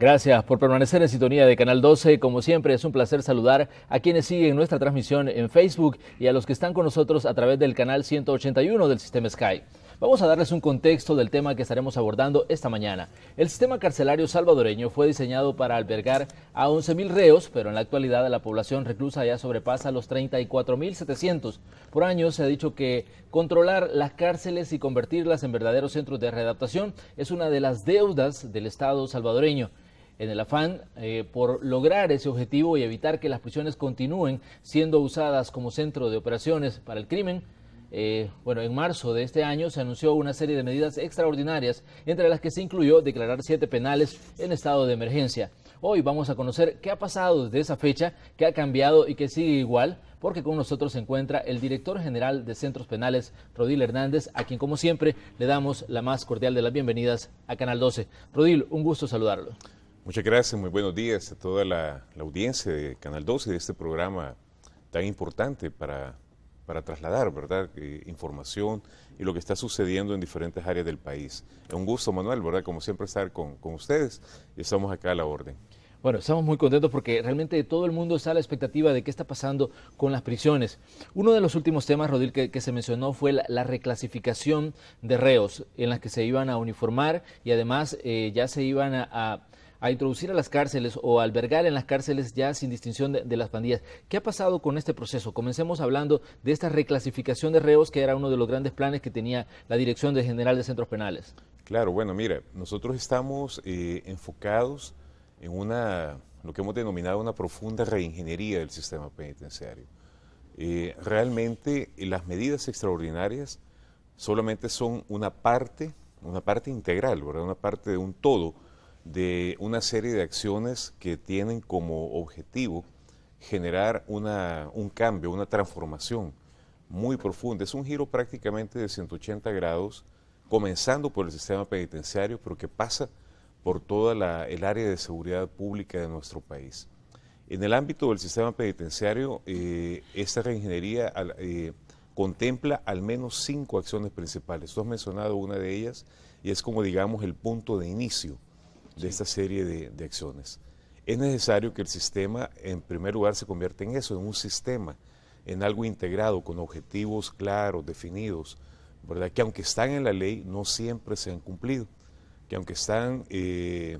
Gracias por permanecer en sintonía de Canal 12. Como siempre, es un placer saludar a quienes siguen nuestra transmisión en Facebook y a los que están con nosotros a través del canal 181 del sistema Sky. Vamos a darles un contexto del tema que estaremos abordando esta mañana. El sistema carcelario salvadoreño fue diseñado para albergar a 11.000 reos, pero en la actualidad la población reclusa ya sobrepasa los 34.700. Por años se ha dicho que controlar las cárceles y convertirlas en verdaderos centros de readaptación es una de las deudas del Estado salvadoreño en el afán eh, por lograr ese objetivo y evitar que las prisiones continúen siendo usadas como centro de operaciones para el crimen, eh, bueno, en marzo de este año se anunció una serie de medidas extraordinarias, entre las que se incluyó declarar siete penales en estado de emergencia. Hoy vamos a conocer qué ha pasado desde esa fecha, qué ha cambiado y qué sigue igual, porque con nosotros se encuentra el director general de Centros Penales, Rodil Hernández, a quien como siempre le damos la más cordial de las bienvenidas a Canal 12. Rodil, un gusto saludarlo. Muchas gracias, muy buenos días a toda la, audiencia de Canal 12 de este programa tan importante para, para trasladar, ¿verdad?, eh, información y lo que está sucediendo en diferentes áreas del país. Es un gusto, Manuel, ¿verdad?, como siempre estar con, ustedes y estamos acá a la orden. Bueno, estamos muy contentos porque realmente todo el mundo está a la expectativa de qué está pasando con las prisiones. Uno de los últimos temas, Rodil, que, se mencionó fue la, reclasificación de reos en las que se iban a uniformar y además eh, ya se iban a a introducir a las cárceles o albergar en las cárceles ya sin distinción de, las pandillas. ¿Qué ha pasado con este proceso? Comencemos hablando de esta reclasificación de reos que era uno de los grandes planes que tenía la Dirección de General de Centros Penales. Claro, bueno, mira, nosotros estamos eh, enfocados en una, lo que hemos denominado una profunda reingeniería del sistema penitenciario. Eh, realmente eh, las medidas extraordinarias solamente son una parte, una parte integral, ¿verdad? una parte de un todo de una serie de acciones que tienen como objetivo generar un cambio, una transformación muy profunda. Es un giro prácticamente de 180 grados, comenzando por el sistema penitenciario, pero que pasa por toda la, el área de seguridad pública de nuestro país. En el ámbito del sistema penitenciario, eh, esta reingeniería eh, contempla al menos cinco acciones principales. Tú has mencionado una de ellas y es como digamos el punto de inicio de esta serie de, acciones. Es necesario que el sistema, en primer lugar, se convierta en eso, en un sistema, en algo integrado, con objetivos claros, definidos, ¿verdad? que aunque están en la ley, no siempre se han cumplido, que aunque están eh,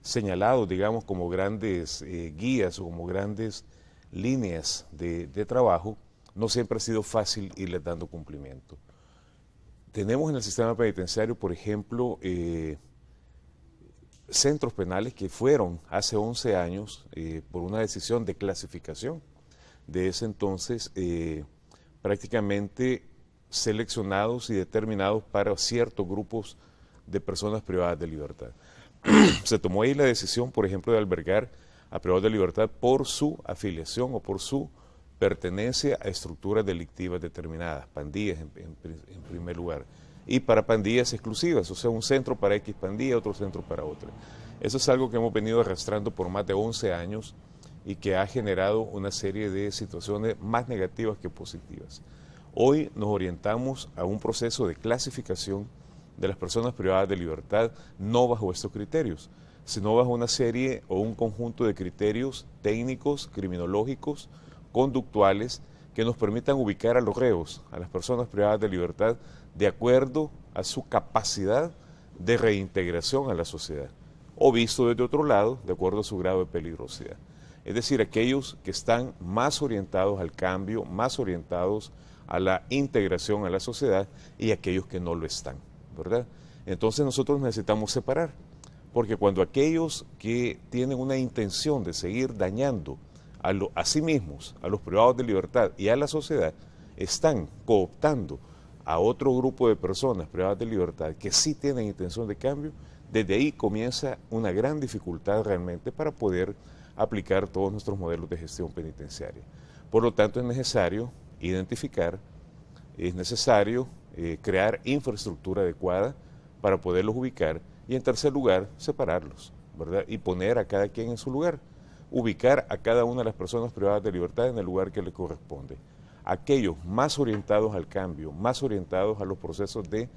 señalados, digamos, como grandes eh, guías o como grandes líneas de, trabajo, no siempre ha sido fácil irles dando cumplimiento. Tenemos en el sistema penitenciario, por ejemplo, eh, centros penales que fueron hace 11 años, eh, por una decisión de clasificación de ese entonces, eh, prácticamente seleccionados y determinados para ciertos grupos de personas privadas de libertad. Se tomó ahí la decisión, por ejemplo, de albergar a privados de libertad por su afiliación o por su pertenencia a estructuras delictivas determinadas, pandillas en primer lugar y para pandillas exclusivas, o sea, un centro para X pandilla, otro centro para otra. Eso es algo que hemos venido arrastrando por más de 11 años y que ha generado una serie de situaciones más negativas que positivas. Hoy nos orientamos a un proceso de clasificación de las personas privadas de libertad, no bajo estos criterios, sino bajo una serie o un conjunto de criterios técnicos, criminológicos, conductuales, que nos permitan ubicar a los reos, a las personas privadas de libertad, de acuerdo a su capacidad de reintegración a la sociedad, o visto desde otro lado, de acuerdo a su grado de peligrosidad. Es decir, aquellos que están más orientados al cambio, más orientados a la integración a la sociedad y aquellos que no lo están, ¿verdad? Entonces nosotros necesitamos separar, porque cuando aquellos que tienen una intención de seguir dañando a, a sí mismos, a los privados de libertad y a la sociedad, están cooptando a otro grupo de personas privadas de libertad que sí tienen intención de cambio, desde ahí comienza una gran dificultad realmente para poder aplicar todos nuestros modelos de gestión penitenciaria. Por lo tanto, es necesario identificar, es necesario eh, crear infraestructura adecuada para poderlos ubicar y en tercer lugar, separarlos, ¿verdad? Y poner a cada quien en su lugar, ubicar a cada una de las personas privadas de libertad en el lugar que le corresponde aquellos más orientados al cambio, más orientados a los procesos de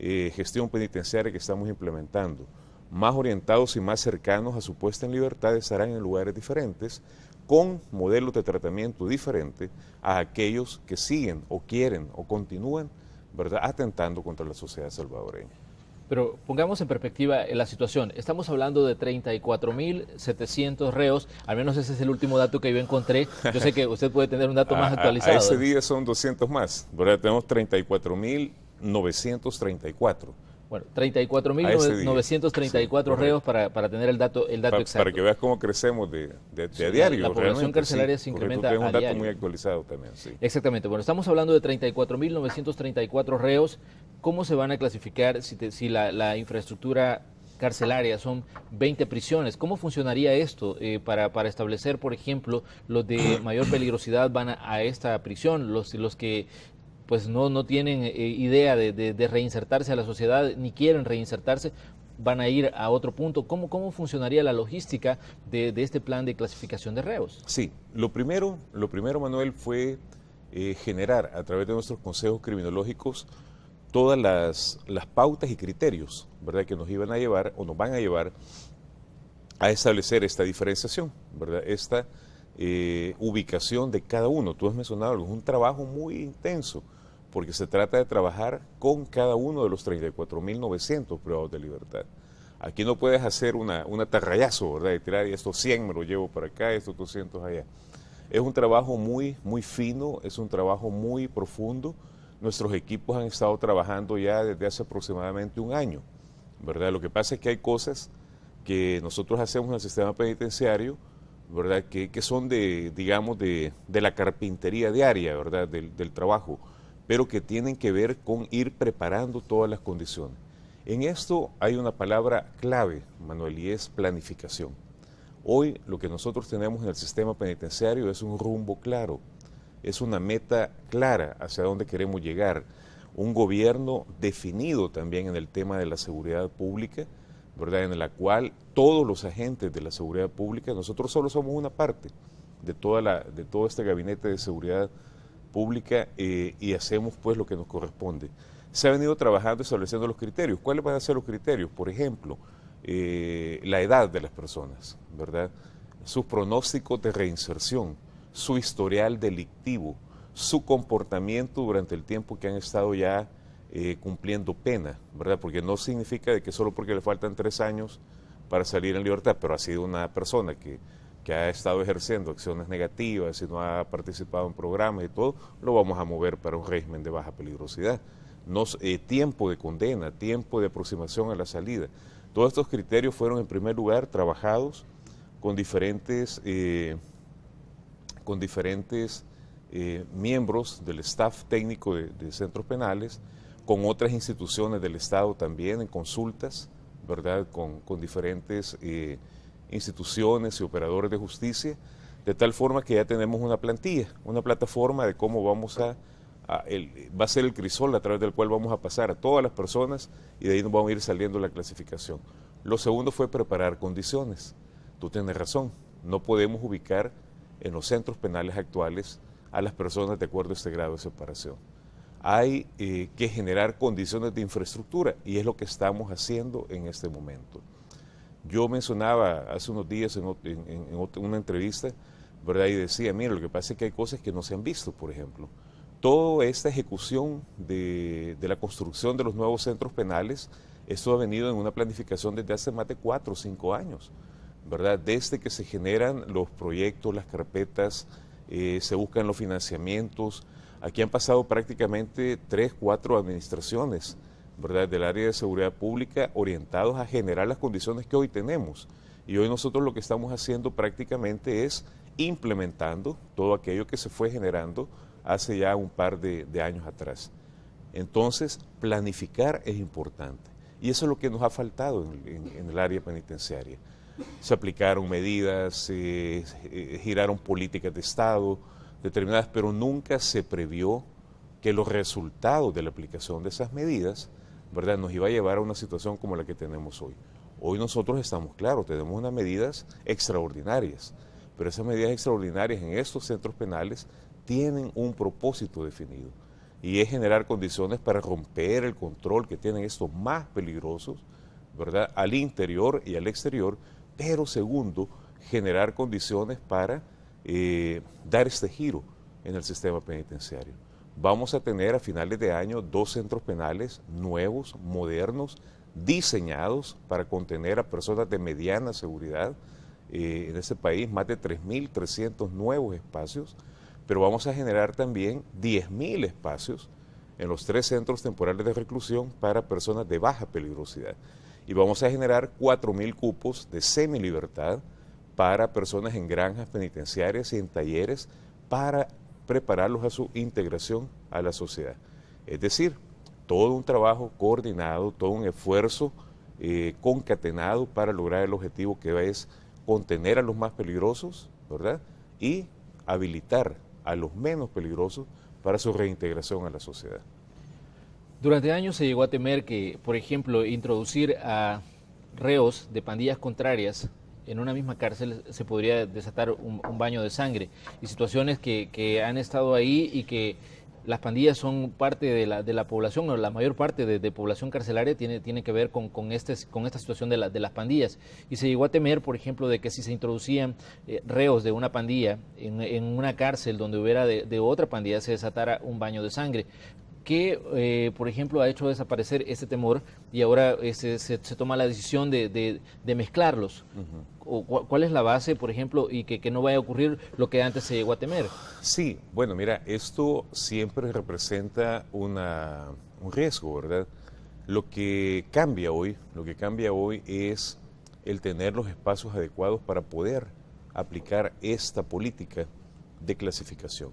eh, gestión penitenciaria que estamos implementando, más orientados y más cercanos a su puesta en libertad estarán en lugares diferentes, con modelos de tratamiento diferentes a aquellos que siguen o quieren o continúan ¿verdad? atentando contra la sociedad salvadoreña. Pero pongamos en perspectiva la situación. Estamos hablando de 34.700 reos, al menos ese es el último dato que yo encontré. Yo sé que usted puede tener un dato más actualizado. ese día son 200 más, ¿verdad? Tenemos 34.934. Bueno, 34.934 reos para, para, tener el dato, el dato exacto. Para que veas cómo crecemos de, a diario. La, la población carcelaria se incrementa a Es un dato muy actualizado también, sí. Exactamente. Bueno, estamos hablando de 34.934 reos. ¿Cómo se van a clasificar si, si la, infraestructura carcelaria son 20 prisiones? ¿Cómo funcionaría esto eh, para, para, establecer, por ejemplo, los de mayor peligrosidad van a, esta prisión, los, los que pues no, no tienen eh, idea de, reinsertarse a la sociedad, ni quieren reinsertarse, van a ir a otro punto. ¿Cómo, cómo funcionaría la logística de, este plan de clasificación de reos? Sí, lo primero, lo primero Manuel, fue eh, generar a través de nuestros consejos criminológicos todas las, pautas y criterios ¿verdad? que nos iban a llevar o nos van a llevar a establecer esta diferenciación, ¿verdad? esta eh, ubicación de cada uno. Tú has mencionado, es un trabajo muy intenso porque se trata de trabajar con cada uno de los 34.900 privados de libertad. Aquí no puedes hacer una, un atarrayazo, ¿verdad? De tirar y estos 100 me los llevo para acá, estos 200 allá. Es un trabajo muy, muy fino, es un trabajo muy profundo. Nuestros equipos han estado trabajando ya desde hace aproximadamente un año, ¿verdad? Lo que pasa es que hay cosas que nosotros hacemos en el sistema penitenciario, ¿verdad? Que, son de, digamos, de, la carpintería diaria, ¿verdad? del trabajo pero que tienen que ver con ir preparando todas las condiciones. En esto hay una palabra clave, Manuel, y es planificación. Hoy lo que nosotros tenemos en el sistema penitenciario es un rumbo claro, es una meta clara hacia dónde queremos llegar, un gobierno definido también en el tema de la seguridad pública, ¿verdad? En la cual todos los agentes de la seguridad pública, nosotros solo somos una parte de, toda la, de todo este gabinete de seguridad pública eh, y hacemos pues lo que nos corresponde. Se ha venido trabajando estableciendo los criterios. ¿Cuáles van a ser los criterios? Por ejemplo, eh, la edad de las personas, ¿verdad? Sus pronósticos de reinserción, su historial delictivo, su comportamiento durante el tiempo que han estado ya eh, cumpliendo pena, ¿verdad? Porque no significa de que solo porque le faltan tres años para salir en libertad, pero ha sido una persona que que ha estado ejerciendo acciones negativas y no ha participado en programas y todo, lo vamos a mover para un régimen de baja peligrosidad. Eh, tiempo de condena, tiempo de aproximación a la salida. Todos estos criterios fueron en primer lugar trabajados con diferentes, eh, con diferentes eh, miembros del staff técnico de, centros penales, con otras instituciones del Estado también en consultas, ¿verdad? Con, con diferentes instituciones y operadores de justicia, de tal forma que ya tenemos una plantilla, una plataforma de cómo vamos a, va a ser el crisol a través del cual vamos a pasar a todas las personas y de ahí nos vamos a ir saliendo la clasificación. Lo segundo fue preparar condiciones. Tú tienes razón, no podemos ubicar en los centros penales actuales a las personas de acuerdo a este grado de separación. Hay eh, que generar condiciones de infraestructura y es lo que estamos haciendo en este momento. Yo mencionaba hace unos días en, una entrevista, ¿verdad? Y decía, mira, lo que pasa es que hay cosas que no se han visto, por ejemplo. Toda esta ejecución de, la construcción de los nuevos centros penales, esto ha venido en una planificación desde hace más de cuatro o cinco años, ¿verdad? Desde que se generan los proyectos, las carpetas, eh, se buscan los financiamientos. Aquí han pasado prácticamente tres, cuatro administraciones del área de seguridad pública orientados a generar las condiciones que hoy tenemos. Y hoy nosotros lo que estamos haciendo prácticamente es implementando todo aquello que se fue generando hace ya un par de, años atrás. Entonces, planificar es importante. Y eso es lo que nos ha faltado en, el área penitenciaria. Se aplicaron medidas, se eh, giraron políticas de Estado determinadas, pero nunca se previó que los resultados de la aplicación de esas medidas nos iba a llevar a una situación como la que tenemos hoy. Hoy nosotros estamos claros, tenemos unas medidas extraordinarias, pero esas medidas extraordinarias en estos centros penales tienen un propósito definido y es generar condiciones para romper el control que tienen estos más peligrosos, ¿verdad? Al interior y al exterior, pero segundo, generar condiciones para eh, dar este giro en el sistema penitenciario vamos a tener a finales de año dos centros penales nuevos, modernos, diseñados para contener a personas de mediana seguridad eh, en este país, más de 3.300 nuevos espacios, pero vamos a generar también 10.000 espacios en los tres centros temporales de reclusión para personas de baja peligrosidad. Y vamos a generar 4.000 cupos de semi libertad para personas en granjas penitenciarias y en talleres para prepararlos a su integración a la sociedad. Es decir, todo un trabajo coordinado, todo un esfuerzo eh, concatenado para lograr el objetivo que es contener a los más peligrosos, ¿verdad? Y habilitar a los menos peligrosos para su reintegración a la sociedad. Durante años se llegó a temer que, por ejemplo, introducir a reos de pandillas contrarias en una misma cárcel se podría desatar un, baño de sangre y situaciones que, han estado ahí y que las pandillas son parte de la, de la población o la mayor parte de, población carcelaria tiene, tiene que ver con, este, con esta situación de, las pandillas. Y se llegó a temer, por ejemplo, de que si se introducían eh, reos de una pandilla en, una cárcel donde hubiera de, de otra pandilla se desatara un baño de sangre que, eh, por ejemplo, ha hecho desaparecer ese temor y ahora este, se, toma la decisión de, mezclarlos. o, ¿Cuál es la base, por ejemplo, y que, no vaya a ocurrir lo que antes se llegó a temer? Sí, bueno, mira, esto siempre representa un riesgo, ¿verdad? Lo que cambia hoy, lo que cambia hoy es el tener los espacios adecuados para poder aplicar esta política de clasificación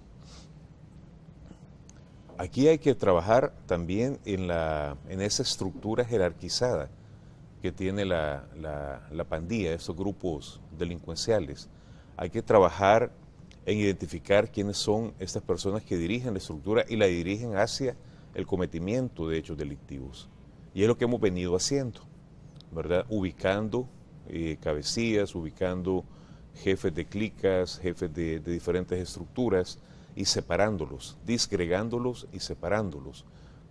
aquí hay que trabajar también en, la, en esa estructura jerarquizada que tiene la, pandilla, estos grupos delincuenciales. Hay que trabajar en identificar quiénes son estas personas que dirigen la estructura y la dirigen hacia el cometimiento de hechos delictivos. Y es lo que hemos venido haciendo, ¿verdad? Ubicando eh, cabecillas, ubicando jefes de clicas, jefes de diferentes estructuras, y separándolos, disgregándolos y separándolos,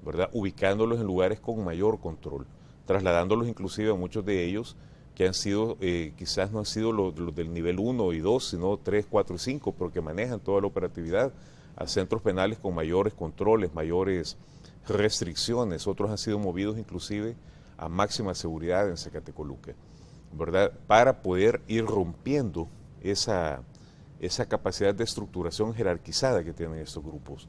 ¿verdad? Ubicándolos en lugares con mayor control, trasladándolos inclusive a muchos de ellos que han sido, eh, quizás no han sido los, del nivel 1 y 2, sino 3, 4 y 5, pero que manejan toda la operatividad a centros penales con mayores controles, mayores restricciones. Otros han sido movidos inclusive a máxima seguridad en Zacatecoluca, ¿verdad? Para poder ir rompiendo esa, esa capacidad de estructuración jerarquizada que tienen estos grupos.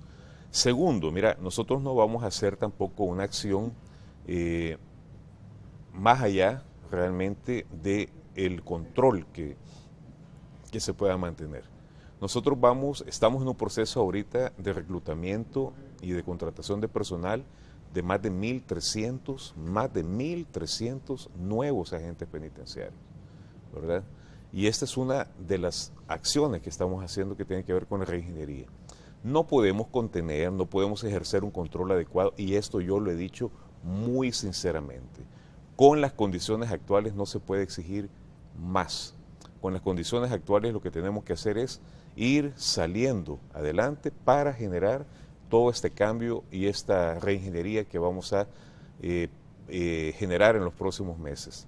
Segundo, mira, nosotros no vamos a hacer tampoco una acción eh, más allá realmente del el control que, que se pueda mantener. Nosotros vamos, estamos en un proceso ahorita de reclutamiento y de contratación de personal de más de 1.300, más de 1.300 nuevos agentes penitenciarios, ¿verdad? Y esta es una de las acciones que estamos haciendo que tiene que ver con la reingeniería. No podemos contener, no podemos ejercer un control adecuado, y esto yo lo he dicho muy sinceramente. Con las condiciones actuales no se puede exigir más. Con las condiciones actuales lo que tenemos que hacer es ir saliendo adelante para generar todo este cambio y esta reingeniería que vamos a eh, eh, generar en los próximos meses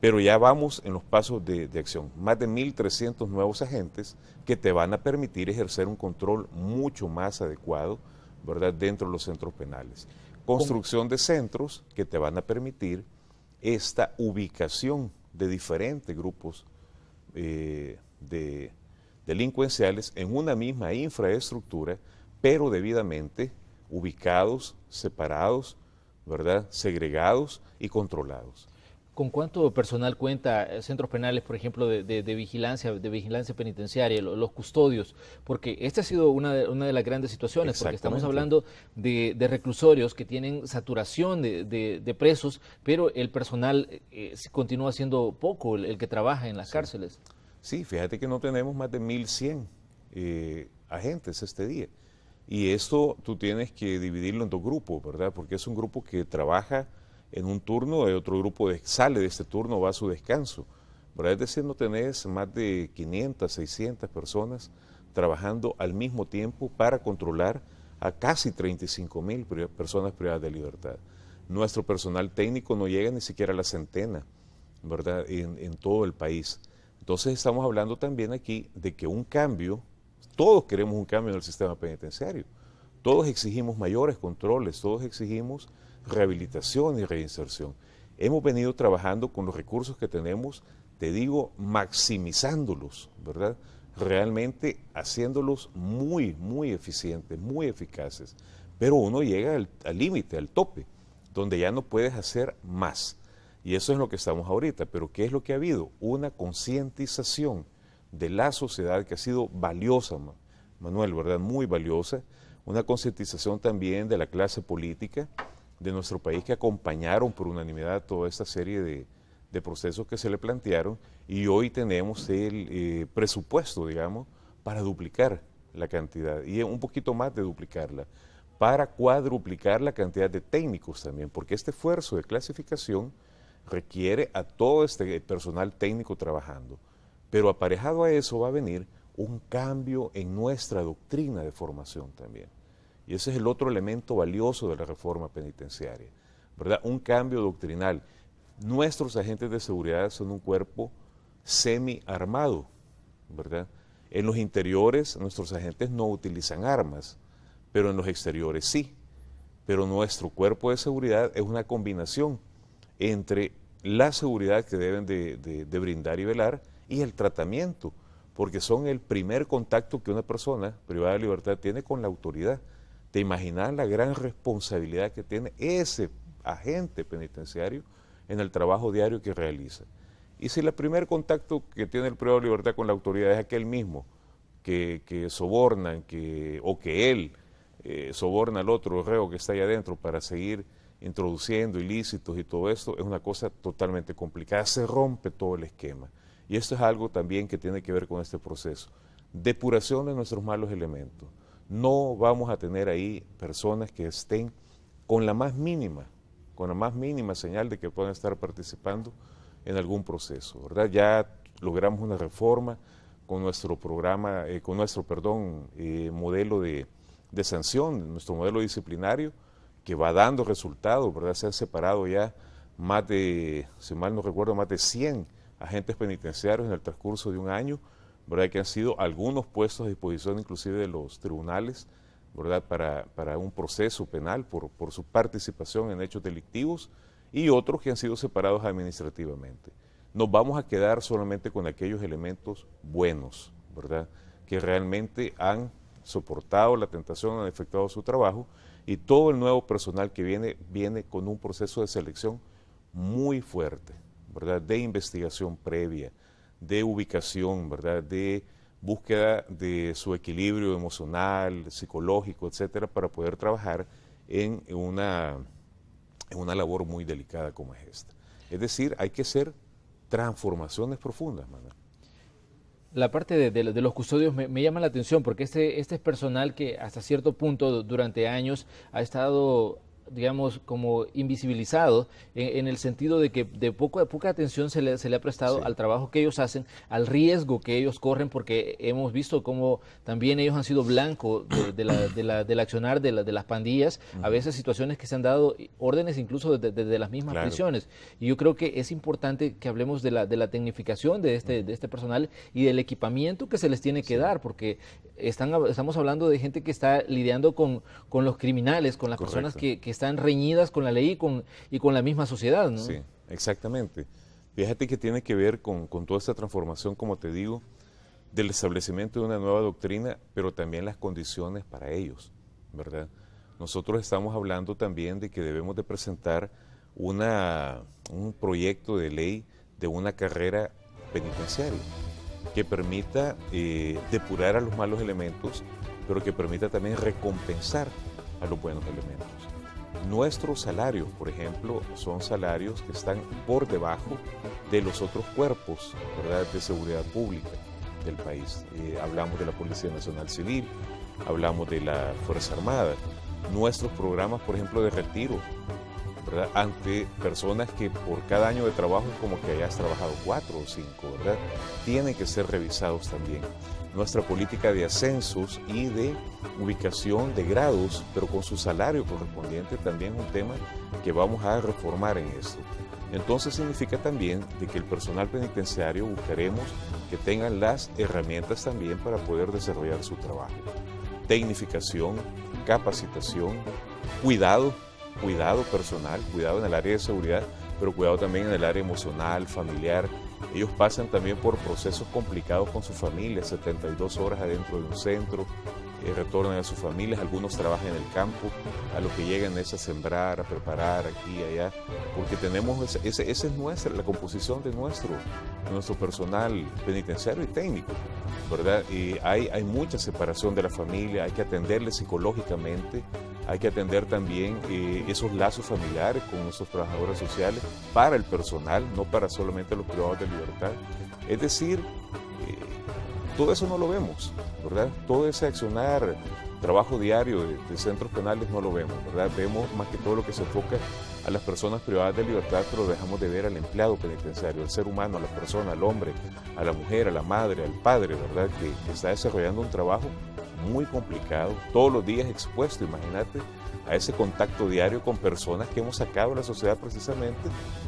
pero ya vamos en los pasos de, acción. Más de 1.300 nuevos agentes que te van a permitir ejercer un control mucho más adecuado, ¿verdad?, dentro de los centros penales. Construcción de centros que te van a permitir esta ubicación de diferentes grupos eh, de delincuenciales en una misma infraestructura, pero debidamente ubicados, separados, ¿verdad?, segregados y controlados. ¿Con cuánto personal cuenta eh, centros penales, por ejemplo, de, vigilancia, de vigilancia penitenciaria, los, custodios? Porque esta ha sido una de, una de las grandes situaciones, porque estamos hablando de, reclusorios que tienen saturación de, presos, pero el personal eh, eh, continúa siendo poco el, que trabaja en las cárceles. Sí, fíjate que no tenemos más de 1.100 agentes este día. Y esto tú tienes que dividirlo en dos grupos, ¿verdad? Porque es un grupo que trabaja en un turno, otro grupo de, sale de este turno, va a su descanso. ¿verdad? Es decir, no tenés más de 500, 600 personas trabajando al mismo tiempo para controlar a casi 35 mil personas privadas de libertad. Nuestro personal técnico no llega ni siquiera a la centena, ¿verdad? En, en todo el país. Entonces estamos hablando también aquí de que un cambio, todos queremos un cambio en el sistema penitenciario, todos exigimos mayores controles, todos exigimos rehabilitación y reinserción. Hemos venido trabajando con los recursos que tenemos, te digo, maximizándolos, ¿verdad? Realmente haciéndolos muy, muy eficientes, muy eficaces. Pero uno llega al límite, al, tope, donde ya no puedes hacer más. Y eso es lo que estamos ahorita. Pero ¿qué es lo que ha habido? Una concientización de la sociedad que ha sido valiosa, Manuel, ¿verdad? Muy valiosa. Una concientización también de la clase política de nuestro país que acompañaron por unanimidad toda esta serie de, procesos que se le plantearon y hoy tenemos el eh, presupuesto, digamos, para duplicar la cantidad y un poquito más de duplicarla, para cuadruplicar la cantidad de técnicos también, porque este esfuerzo de clasificación requiere a todo este personal técnico trabajando. Pero aparejado a eso va a venir un cambio en nuestra doctrina de formación también. Y ese es el otro elemento valioso de la reforma penitenciaria, ¿verdad? Un cambio doctrinal. Nuestros agentes de seguridad son un cuerpo semi-armado, ¿verdad? En los interiores nuestros agentes no utilizan armas, pero en los exteriores sí. Pero nuestro cuerpo de seguridad es una combinación entre la seguridad que deben de brindar y velar y el tratamiento, porque son el primer contacto que una persona privada de libertad tiene con la autoridad. ¿Te imaginas la gran responsabilidad que tiene ese agente penitenciario en el trabajo diario que realiza? Y si el primer contacto que tiene el privado de libertad con la autoridad es aquel mismo, que, soborna, sobornan, o que él eh, soborna al otro reo que está ahí adentro para seguir introduciendo ilícitos y todo esto, es una cosa totalmente complicada. Se rompe todo el esquema. Y esto es algo también que tiene que ver con este proceso. Depuración de nuestros malos elementos no vamos a tener ahí personas que estén con la más mínima, con la más mínima señal de que puedan estar participando en algún proceso, Ya logramos una reforma con nuestro programa, eh, con nuestro, perdón, eh, modelo de, sanción, nuestro modelo disciplinario, que va dando resultados, ¿verdad? Se han separado ya más de, si mal no recuerdo, más de 100 agentes penitenciarios en el transcurso de un año, ¿verdad? que han sido algunos puestos a disposición inclusive de los tribunales ¿verdad? Para, un proceso penal por, por, su participación en hechos delictivos y otros que han sido separados administrativamente. Nos vamos a quedar solamente con aquellos elementos buenos, ¿verdad? que realmente han soportado la tentación, han efectuado su trabajo y todo el nuevo personal que viene viene con un proceso de selección muy fuerte, ¿verdad? de investigación previa, de ubicación, ¿verdad? De búsqueda de su equilibrio emocional, psicológico, etcétera, para poder trabajar en una, en una labor muy delicada como es esta. Es decir, hay que hacer transformaciones profundas, La parte de, los custodios me, me, llama la atención porque este, este es personal que hasta cierto punto durante años ha estado digamos, como invisibilizado en, el sentido de que de poco, poca atención se le, se le ha prestado al trabajo que ellos hacen, al riesgo que ellos corren, porque hemos visto cómo también ellos han sido blanco de, la, de la, del accionar de, de las pandillas, a veces situaciones que se han dado órdenes incluso desde las mismas prisiones. Y yo creo que es importante que hablemos de la, de la tecnificación de este, de este personal y del equipamiento que se les tiene que dar, porque están, estamos hablando de gente que está lidiando con, con los criminales, con las personas que, que, están reñidas con la ley y con, y con la misma sociedad, ¿no? Sí, exactamente. Fíjate que tiene que ver con, con toda esta transformación, como te digo, del establecimiento de una nueva doctrina, pero también las condiciones para ellos, ¿verdad? Nosotros estamos hablando también de que debemos de presentar una, un proyecto de ley de una carrera penitenciaria que permita eh, depurar a los malos elementos, pero que permita también recompensar a los buenos elementos. Nuestros salarios, por ejemplo, son salarios que están por debajo de los otros cuerpos de seguridad pública del país. Eh, hablamos de la Policía Nacional Civil, hablamos de la Fuerza Armada. Nuestros programas, por ejemplo, de retiro ante personas que por cada año de trabajo como que hayas trabajado cuatro o cinco, Tienen que ser revisados también. Nuestra política de ascensos y de ubicación de grados, pero con su salario correspondiente, también es un tema que vamos a reformar en esto. Entonces significa también de que el personal penitenciario buscaremos que tengan las herramientas también para poder desarrollar su trabajo. Tecnificación, capacitación, cuidado cuidado personal, cuidado en el área de seguridad, pero cuidado también en el área emocional, familiar. Ellos pasan también por procesos complicados con sus familias, 72 horas adentro de un centro, eh, retornan a sus familias, algunos trabajan en el campo, a lo que llegan es a sembrar, a preparar aquí y allá, porque tenemos, esa, es nuestra, la composición de nuestro, nuestro personal penitenciario y técnico, ¿verdad? Y hay, hay mucha separación de la familia, hay que atenderle psicológicamente, hay que atender también eh, esos lazos familiares con esos trabajadores sociales para el personal, no para solamente los privados de libertad. Es decir, eh, todo eso no lo vemos, ¿verdad? Todo ese accionar, trabajo diario de, centros penales no lo vemos, ¿verdad? Vemos más que todo lo que se enfoca a las personas privadas de libertad, pero dejamos de ver al empleado penitenciario, al ser humano, a la persona, al hombre, a la mujer, a la madre, al padre, ¿verdad? que está desarrollando un trabajo muy complicado, todos los días expuesto, imagínate, a ese contacto diario con personas que hemos sacado de la sociedad precisamente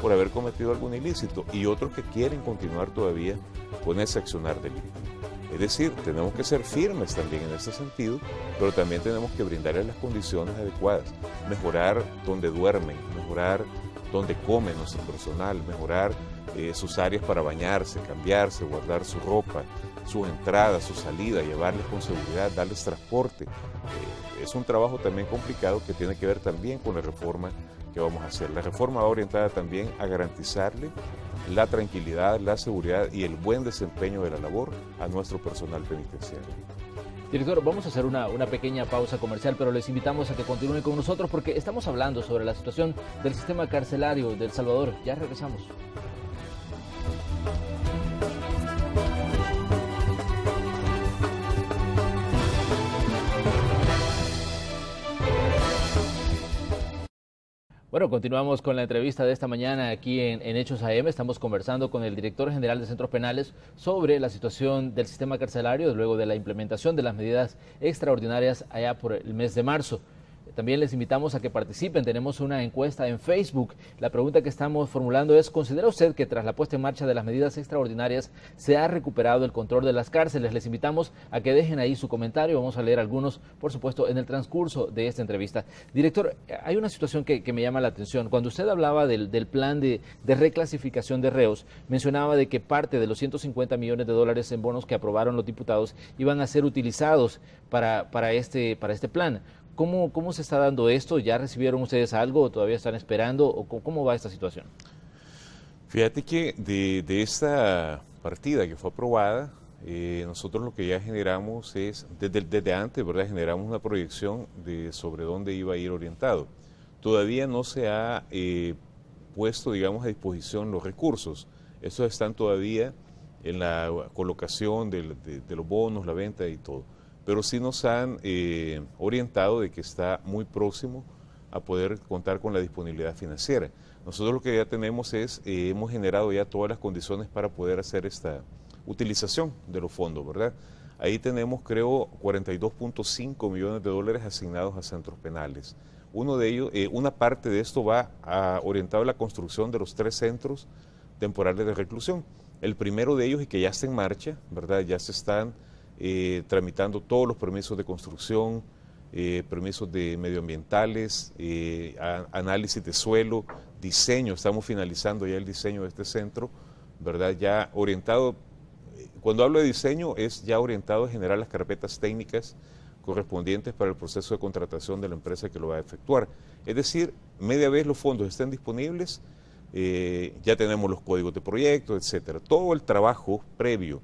por haber cometido algún ilícito y otros que quieren continuar todavía con ese accionar delictivo. Es decir, tenemos que ser firmes también en ese sentido, pero también tenemos que brindarles las condiciones adecuadas, mejorar donde duermen, mejorar donde come nuestro personal, mejorar eh, sus áreas para bañarse, cambiarse, guardar su ropa, su entrada, su salida, llevarles con seguridad, darles transporte. Eh, es un trabajo también complicado que tiene que ver también con la reforma que vamos a hacer. La reforma va orientada también a garantizarle la tranquilidad, la seguridad y el buen desempeño de la labor a nuestro personal penitenciario. Director, vamos a hacer una, una, pequeña pausa comercial, pero les invitamos a que continúen con nosotros porque estamos hablando sobre la situación del sistema carcelario de El Salvador. Ya regresamos. Bueno, continuamos con la entrevista de esta mañana aquí en, Hechos AM. Estamos conversando con el director general de Centros Penales sobre la situación del sistema carcelario luego de la implementación de las medidas extraordinarias allá por el mes de marzo. También les invitamos a que participen. Tenemos una encuesta en Facebook. La pregunta que estamos formulando es, ¿considera usted que tras la puesta en marcha de las medidas extraordinarias se ha recuperado el control de las cárceles? Les invitamos a que dejen ahí su comentario. Vamos a leer algunos, por supuesto, en el transcurso de esta entrevista. Director, hay una situación que, me llama la atención. Cuando usted hablaba del, plan de, reclasificación de reos, mencionaba de que parte de los 150 millones de dólares en bonos que aprobaron los diputados iban a ser utilizados para, este, para este plan. ¿Cómo, se está dando esto? ¿Ya recibieron ustedes algo o todavía están esperando? ¿O ¿Cómo va esta situación? Fíjate que de, esta partida que fue aprobada, eh, nosotros lo que ya generamos es, desde, desde, antes, ¿verdad? Generamos una proyección de sobre dónde iba a ir orientado. Todavía no se ha eh, puesto, digamos, a disposición los recursos. Estos están todavía en la colocación de los bonos, la venta y todo pero sí nos han eh, orientado de que está muy próximo a poder contar con la disponibilidad financiera. Nosotros lo que ya tenemos es, eh, hemos generado ya todas las condiciones para poder hacer esta utilización de los fondos, ¿verdad? Ahí tenemos, creo, 42.5 millones de dólares asignados a centros penales. Uno de ellos, eh, una parte de esto va a, orientado a la construcción de los tres centros temporales de reclusión. El primero de ellos, y que ya está en marcha, ¿verdad? Ya se están eh, tramitando todos los permisos de construcción, eh, permisos de medioambientales, eh, análisis de suelo, diseño, estamos finalizando ya el diseño de este centro, ¿verdad? Ya orientado, cuando hablo de diseño es ya orientado a generar las carpetas técnicas correspondientes para el proceso de contratación de la empresa que lo va a efectuar. Es decir, media vez los fondos estén disponibles, ya tenemos los códigos de proyecto, etcétera. Todo el trabajo previo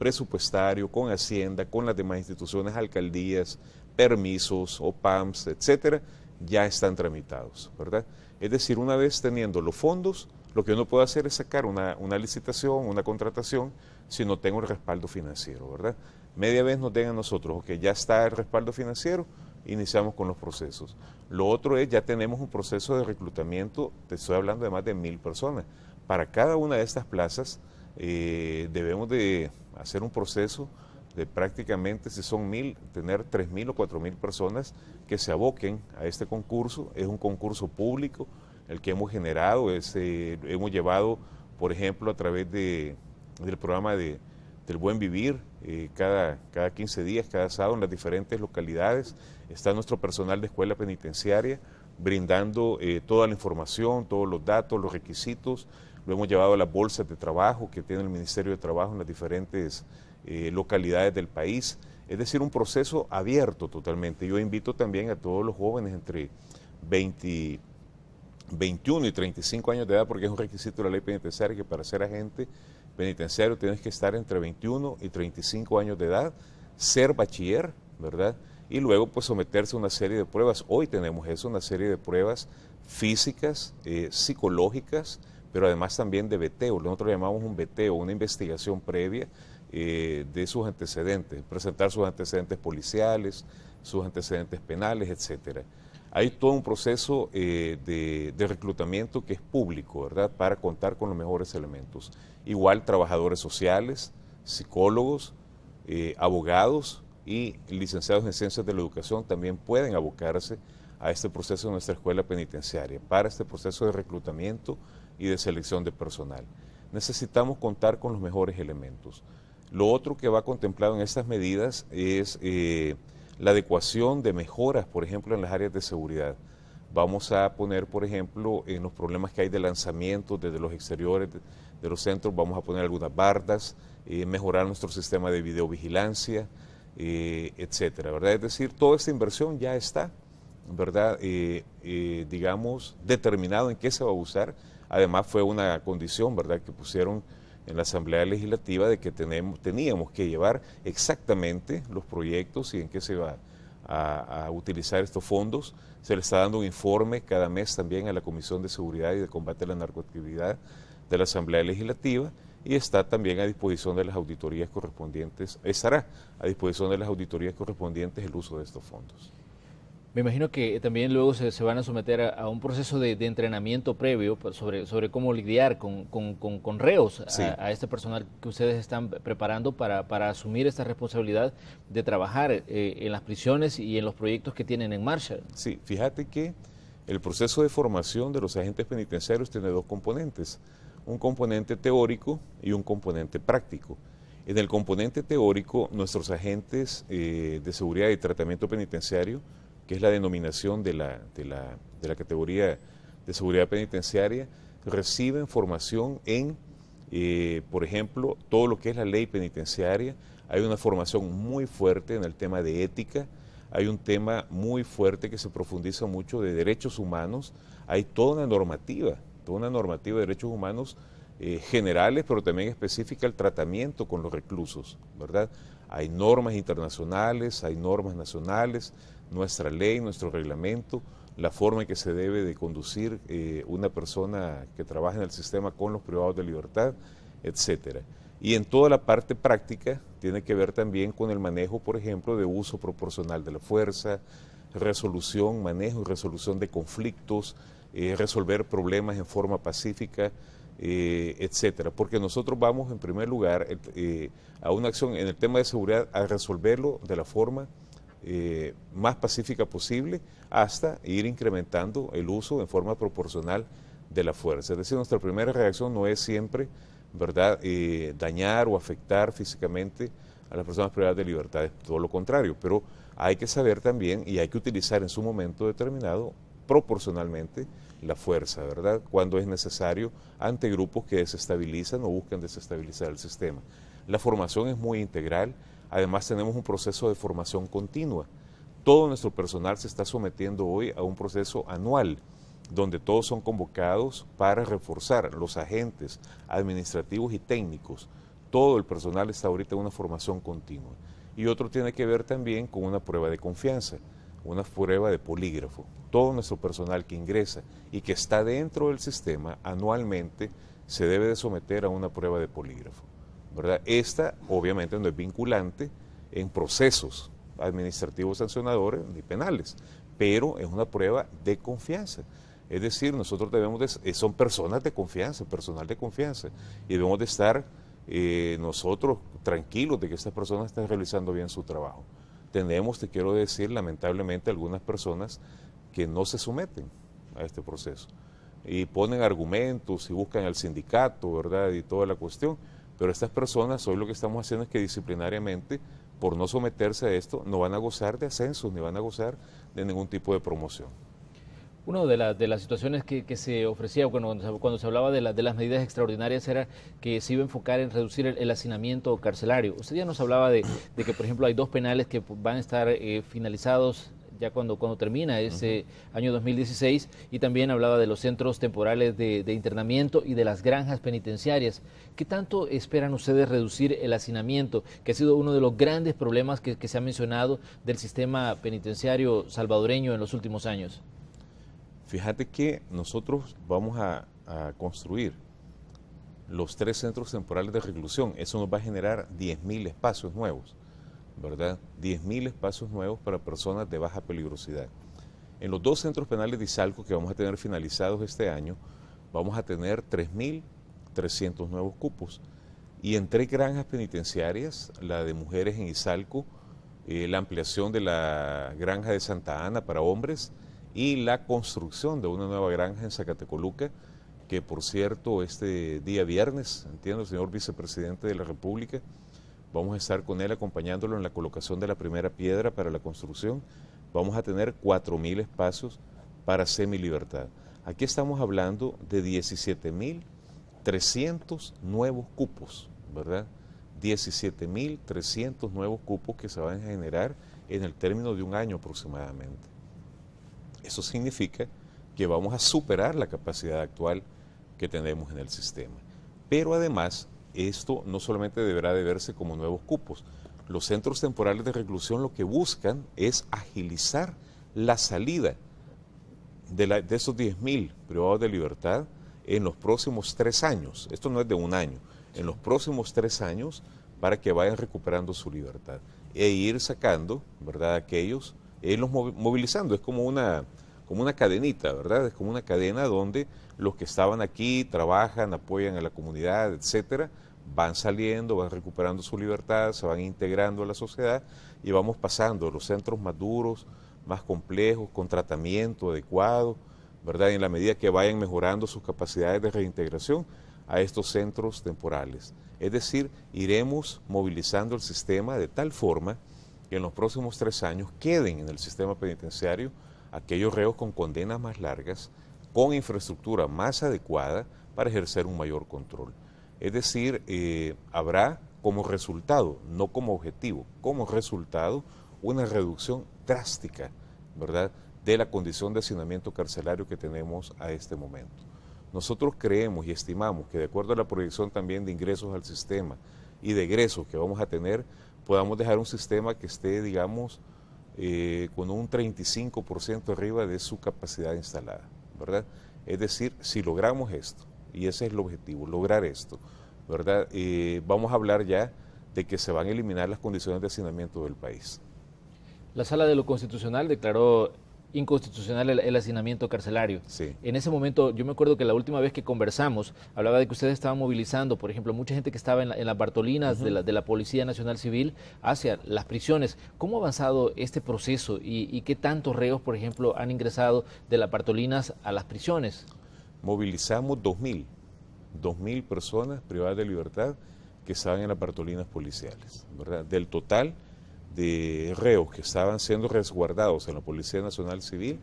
presupuestario, con Hacienda, con las demás instituciones, alcaldías, permisos, OPAMS, etcétera, ya están tramitados, ¿verdad? Es decir, una vez teniendo los fondos, lo que uno puede hacer es sacar una, licitación, una contratación, si no tengo el respaldo financiero, ¿verdad? Media vez nos den a nosotros, ok, ya está el respaldo financiero, iniciamos con los procesos. Lo otro es, ya tenemos un proceso de reclutamiento, te estoy hablando de más de mil personas. Para cada una de estas plazas eh, debemos de hacer un proceso de prácticamente, si son mil, tener tres mil o cuatro mil personas que se aboquen a este concurso. Es un concurso público el que hemos generado, eh, hemos llevado, por ejemplo, a través del programa del Buen Vivir, eh, cada, cada 15 días, cada sábado en las diferentes localidades, está nuestro personal de escuela penitenciaria brindando eh, toda la información, todos los datos, los requisitos, lo hemos llevado a las bolsas de trabajo que tiene el Ministerio de Trabajo en las diferentes eh, localidades del país. Es decir, un proceso abierto totalmente. Yo invito también a todos los jóvenes entre 21 y 35 años de edad, porque es un requisito de la ley penitenciaria que para ser agente penitenciario tienes que estar entre 21 y 35 años de edad, ser bachiller, ¿verdad? Y luego pues someterse a una serie de pruebas. Hoy tenemos eso, una serie de pruebas físicas, eh, psicológicas, pero además también de veteo. Nosotros llamamos un veteo, una investigación previa eh, de sus antecedentes, presentar sus antecedentes policiales, sus antecedentes penales, etcétera. Hay todo un proceso eh, de, reclutamiento que es público, ¿verdad? Para contar con los mejores elementos. Igual trabajadores sociales, psicólogos, eh, abogados y licenciados en ciencias de la educación también pueden abocarse a este proceso de nuestra escuela penitenciaria, para este proceso de reclutamiento y de selección de personal. Necesitamos contar con los mejores elementos. Lo otro que va contemplado en estas medidas es eh, la adecuación de mejoras, por ejemplo, en las áreas de seguridad. Vamos a poner, por ejemplo, en los problemas que hay de lanzamiento desde los exteriores de los centros, vamos a poner algunas bardas, eh, mejorar nuestro sistema de videovigilancia, etc. Eh, etcétera, ¿verdad? Es decir, toda esta inversión ya está, ¿verdad? digamos, determinado en qué se va a usar Además fue una condición, ¿verdad?, que pusieron en la Asamblea Legislativa de que tenemos, teníamos que llevar exactamente los proyectos y en qué se va a, a, utilizar estos fondos. Se le está dando un informe cada mes también a la Comisión de Seguridad y de Combate a la Narcoactividad de la Asamblea Legislativa y está también a disposición de las auditorías correspondientes, estará a disposición de las auditorías correspondientes el uso de estos fondos. Me imagino que también luego se, van a someter a, un proceso de, entrenamiento previo pues, sobre, cómo lidiar con, reos a, este personal que ustedes están preparando para, asumir esta responsabilidad de trabajar eh, en las prisiones y en los proyectos que tienen en marcha. Sí, fíjate que el proceso de formación de los agentes penitenciarios tiene dos componentes, un componente teórico y un componente práctico. En el componente teórico, nuestros agentes eh, de seguridad y tratamiento penitenciario, que es la denominación de la, categoría de seguridad penitenciaria, reciben formación en, eh, por ejemplo, todo lo que es la ley penitenciaria. Hay una formación muy fuerte en el tema de ética, hay un tema muy fuerte que se profundiza mucho de derechos humanos, hay toda una normativa, toda una normativa de derechos humanos eh, generales, pero también específica al tratamiento con los reclusos, ¿verdad? Hay normas internacionales, hay normas nacionales, nuestra ley, nuestro reglamento, la forma en que se debe de conducir eh, una persona que trabaja en el sistema con los privados de libertad, etcétera. Y en toda la parte práctica tiene que ver también con el manejo, por ejemplo, de uso proporcional de la fuerza, resolución, manejo y resolución de conflictos, eh, resolver problemas en forma pacífica, etc. Eh, etcétera. Porque nosotros vamos, en primer lugar, a una acción en el tema de seguridad a resolverlo de la forma eh, más pacífica posible hasta ir incrementando el uso en forma proporcional de la fuerza. Es decir, nuestra primera reacción no es siempre ¿verdad? Eh, dañar o afectar físicamente a las personas privadas de libertad, todo lo contrario, pero hay que saber también y hay que utilizar en su momento determinado proporcionalmente la fuerza, ¿verdad? Cuando es necesario ante grupos que desestabilizan o buscan desestabilizar el sistema. La formación es muy integral, Además, tenemos un proceso de formación continua. Todo nuestro personal se está sometiendo hoy a un proceso anual donde todos son convocados para reforzar los agentes administrativos y técnicos. Todo el personal está ahorita en una formación continua. Y otro tiene que ver también con una prueba de confianza, una prueba de polígrafo. Todo nuestro personal que ingresa y que está dentro del sistema anualmente se debe de someter a una prueba de polígrafo. Esta obviamente no es vinculante en procesos administrativos sancionadores ni penales, pero es una prueba de confianza. Es decir, nosotros debemos eh, son personas de confianza, personal de confianza, y debemos de estar eh, nosotros tranquilos de que estas personas estén realizando bien su trabajo. Tenemos, te quiero decir, lamentablemente algunas personas que no se someten a este proceso y ponen argumentos y buscan al sindicato, ¿verdad? Y toda la cuestión. Pero estas personas, hoy lo que estamos haciendo es que disciplinariamente, por no someterse a esto, no van a gozar de ascensos, ni van a gozar de ningún tipo de promoción. Una de, las situaciones que, se ofrecía cuando, se, cuando, se, hablaba de, las medidas extraordinarias era que se iba a enfocar en reducir el, hacinamiento carcelario. Usted ya nos hablaba de, que, por ejemplo, hay dos penales que van a estar eh, finalizados ya cuando, cuando termina ese año 2016, y también hablaba de los centros temporales de, internamiento y de las granjas penitenciarias. ¿Qué tanto esperan ustedes reducir el hacinamiento, que ha sido uno de los grandes problemas que, se ha mencionado del sistema penitenciario salvadoreño en los últimos años? Fíjate que nosotros vamos a, a construir los tres centros temporales de reclusión. Eso nos va a generar 10.000 espacios nuevos. ¿verdad? 10.000 espacios nuevos para personas de baja peligrosidad. En los dos centros penales de Izalco que vamos a tener finalizados este año, vamos a tener 3.300 nuevos cupos. Y en tres granjas penitenciarias, la de mujeres en Izalco, eh, la ampliación de la granja de Santa Ana para hombres y la construcción de una nueva granja en Zacatecoluca, que por cierto, este día viernes, entiendo, señor vicepresidente de la República, Vamos a estar con él acompañándolo en la colocación de la primera piedra para la construcción. Vamos a tener 4.000 espacios para semi libertad. Aquí estamos hablando de 17.300 nuevos cupos, ¿verdad? 17.300 nuevos cupos que se van a generar en el término de un año aproximadamente. Eso significa que vamos a superar la capacidad actual que tenemos en el sistema. Pero además esto no solamente deberá de verse como nuevos cupos. Los centros temporales de reclusión lo que buscan es agilizar la salida de, la, de esos 10.000 privados de libertad en los próximos tres años. Esto no es de un año. En los próximos tres años para que vayan recuperando su libertad e ir sacando, ¿verdad?, aquellos, irlos eh, movilizando. Es como una, como una cadenita, ¿verdad? Es como una cadena donde los que estaban aquí trabajan, apoyan a la comunidad, etcétera, van saliendo, van recuperando su libertad, se van integrando a la sociedad y vamos pasando los centros más duros, más complejos, con tratamiento adecuado, ¿verdad? en la medida que vayan mejorando sus capacidades de reintegración a estos centros temporales. Es decir, iremos movilizando el sistema de tal forma que en los próximos tres años queden en el sistema penitenciario aquellos reos con condenas más largas, con infraestructura más adecuada para ejercer un mayor control. Es decir, eh, habrá como resultado, no como objetivo, como resultado, una reducción drástica, ¿verdad?, de la condición de hacinamiento carcelario que tenemos a este momento. Nosotros creemos y estimamos que de acuerdo a la proyección también de ingresos al sistema y de egresos que vamos a tener, podamos dejar un sistema que esté, digamos, eh, con un 35% arriba de su capacidad instalada, ¿verdad? Es decir, si logramos esto, y ese es el objetivo, lograr esto, ¿verdad? Eh, vamos a hablar ya de que se van a eliminar las condiciones de hacinamiento del país. La Sala de lo Constitucional declaró inconstitucional el, hacinamiento carcelario. En ese momento, yo me acuerdo que la última vez que conversamos, hablaba de que ustedes estaban movilizando, por ejemplo, mucha gente que estaba en, las Bartolinas de, la, Policía Nacional Civil hacia las prisiones. ¿Cómo ha avanzado este proceso y, qué tantos reos, por ejemplo, han ingresado de las Bartolinas a las prisiones? Movilizamos 2.000, 2.000 personas privadas de libertad que estaban en las Bartolinas policiales, ¿verdad? Del total de reos que estaban siendo resguardados en la Policía Nacional Civil,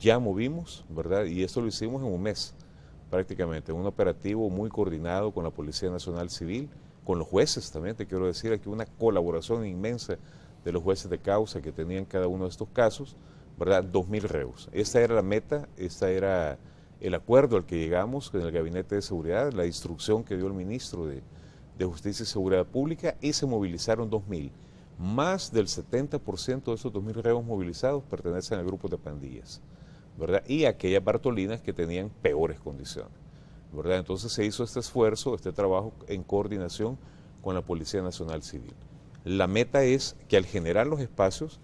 ya movimos, ¿verdad? Y esto lo hicimos en un mes, prácticamente, un operativo muy coordinado con la Policía Nacional Civil, con los jueces también, te quiero decir, aquí una colaboración inmensa de los jueces de causa que tenían cada uno de estos casos, ¿verdad? 2.000 reos. Esta era la meta, esta era el acuerdo al que llegamos en el Gabinete de Seguridad, la instrucción que dio el ministro de, de Justicia y Seguridad Pública, y se movilizaron 2.000 más del 70% de esos 2.000 reos movilizados pertenecen al grupo de pandillas, ¿verdad? Y aquellas bartolinas que tenían peores condiciones, ¿verdad? Entonces se hizo este esfuerzo, este trabajo en coordinación con la Policía Nacional Civil. La meta es que al generar los espacios,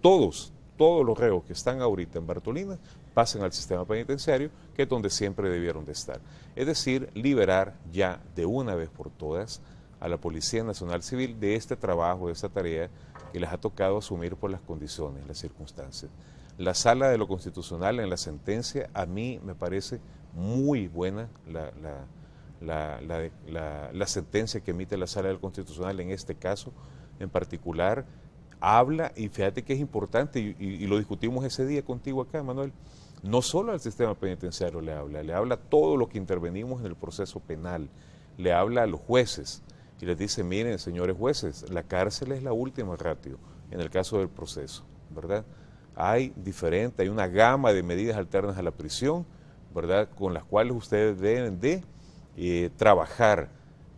todos, todos los reos que están ahorita en Bartolina pasen al sistema penitenciario, que es donde siempre debieron de estar. Es decir, liberar ya de una vez por todas a la Policía Nacional Civil de este trabajo, de esta tarea que les ha tocado asumir por las condiciones, las circunstancias. La sala de lo constitucional en la sentencia a mí me parece muy buena la, sentencia que emite la sala de lo constitucional en este caso en particular. Habla, y fíjate que es importante, y, lo discutimos ese día contigo acá, Manuel, no solo al sistema penitenciario le habla, le habla todo lo que intervenimos en el proceso penal, le habla a los jueces, y les dice, miren, señores jueces, la cárcel es la última ratio en el caso del proceso, ¿verdad? Hay diferente, hay una gama de medidas alternas a la prisión, ¿verdad? Con las cuales ustedes deben de eh, trabajar,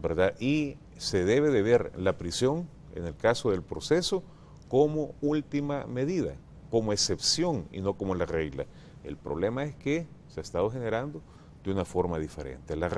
¿verdad? Y se debe de ver la prisión, en el caso del proceso, como última medida, como excepción y no como la regla. El problema es que se ha estado generando de una forma diferente. La,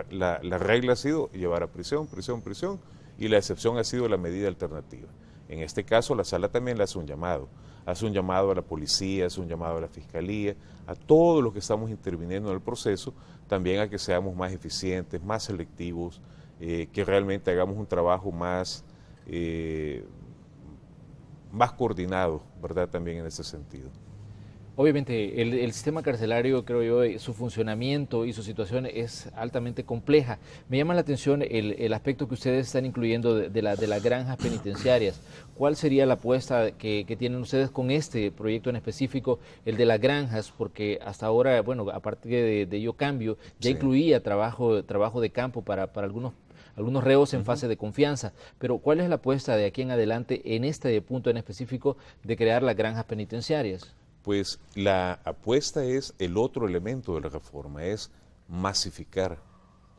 regla ha sido llevar a prisión, prisión, prisión, y la excepción ha sido la medida alternativa. En este caso, la sala también le hace un llamado. Hace un llamado a la policía, hace un llamado a la fiscalía, a todos los que estamos interviniendo en el proceso, también a que seamos más eficientes, más selectivos, eh, que realmente hagamos un trabajo más, eh, más coordinado, ¿verdad? También en ese sentido. Obviamente, el, sistema carcelario, creo yo, eh, su funcionamiento y su situación es altamente compleja. Me llama la atención el, aspecto que ustedes están incluyendo de, de, las granjas penitenciarias. ¿Cuál sería la apuesta que, tienen ustedes con este proyecto en específico, el de las granjas? Porque hasta ahora, bueno, a partir de Yo Cambio, ya incluía trabajo, trabajo de campo para, algunos algunos reos en fase de confianza. Pero ¿cuál es la apuesta de aquí en adelante en este punto en específico de crear las granjas penitenciarias? pues la apuesta es el otro elemento de la reforma, es masificar,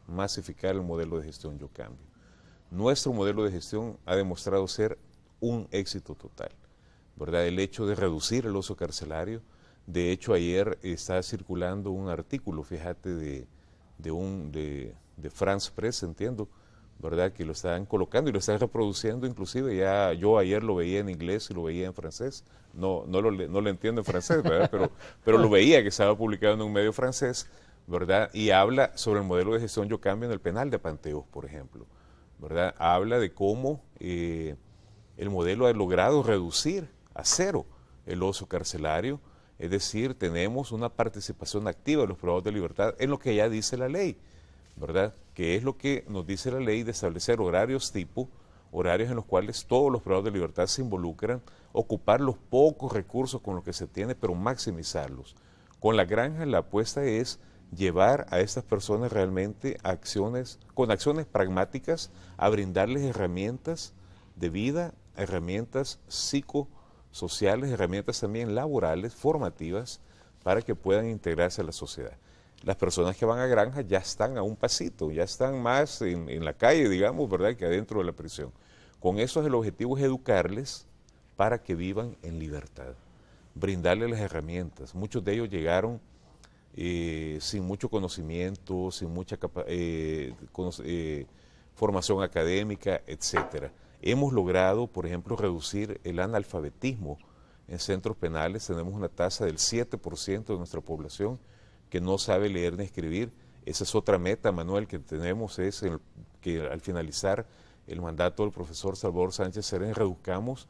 masificar el modelo de gestión Yo Cambio. Nuestro modelo de gestión ha demostrado ser un éxito total, ¿verdad? El hecho de reducir el uso carcelario, de hecho ayer está circulando un artículo, fíjate, de, de, un, de, de France Press, entiendo, ¿verdad? Que lo están colocando y lo están reproduciendo, inclusive ya yo ayer lo veía en inglés y lo veía en francés, no, no, lo, entiendo en francés, ¿verdad? Pero, pero lo veía que estaba publicado en un medio francés, ¿verdad? Y habla sobre el modelo de gestión yo cambio en el penal de Panteos, por ejemplo, ¿verdad? Habla de cómo eh, el modelo ha logrado reducir a cero el oso carcelario, es decir, tenemos una participación activa de los probados de libertad en lo que ya dice la ley, ¿verdad? Que es lo que nos dice la ley de establecer horarios tipo horarios en los cuales todos los privados de libertad se involucran, ocupar los pocos recursos con los que se tiene, pero maximizarlos. Con la granja la apuesta es llevar a estas personas realmente acciones, con acciones pragmáticas, a brindarles herramientas de vida, herramientas psicosociales, herramientas también laborales, formativas, para que puedan integrarse a la sociedad. Las personas que van a granja ya están a un pasito, ya están más en, en la calle, digamos, ¿verdad?, que adentro de la prisión. Con eso el objetivo es educarles para que vivan en libertad, brindarles las herramientas. Muchos de ellos llegaron eh, sin mucho conocimiento, sin mucha eh, eh, formación académica, etc. Hemos logrado, por ejemplo, reducir el analfabetismo en centros penales. Tenemos una tasa del 7% de nuestra población que no sabe leer ni escribir. Esa es otra meta, Manuel, que tenemos, es que al finalizar el mandato del profesor Salvador Sánchez Serén, reduzcamos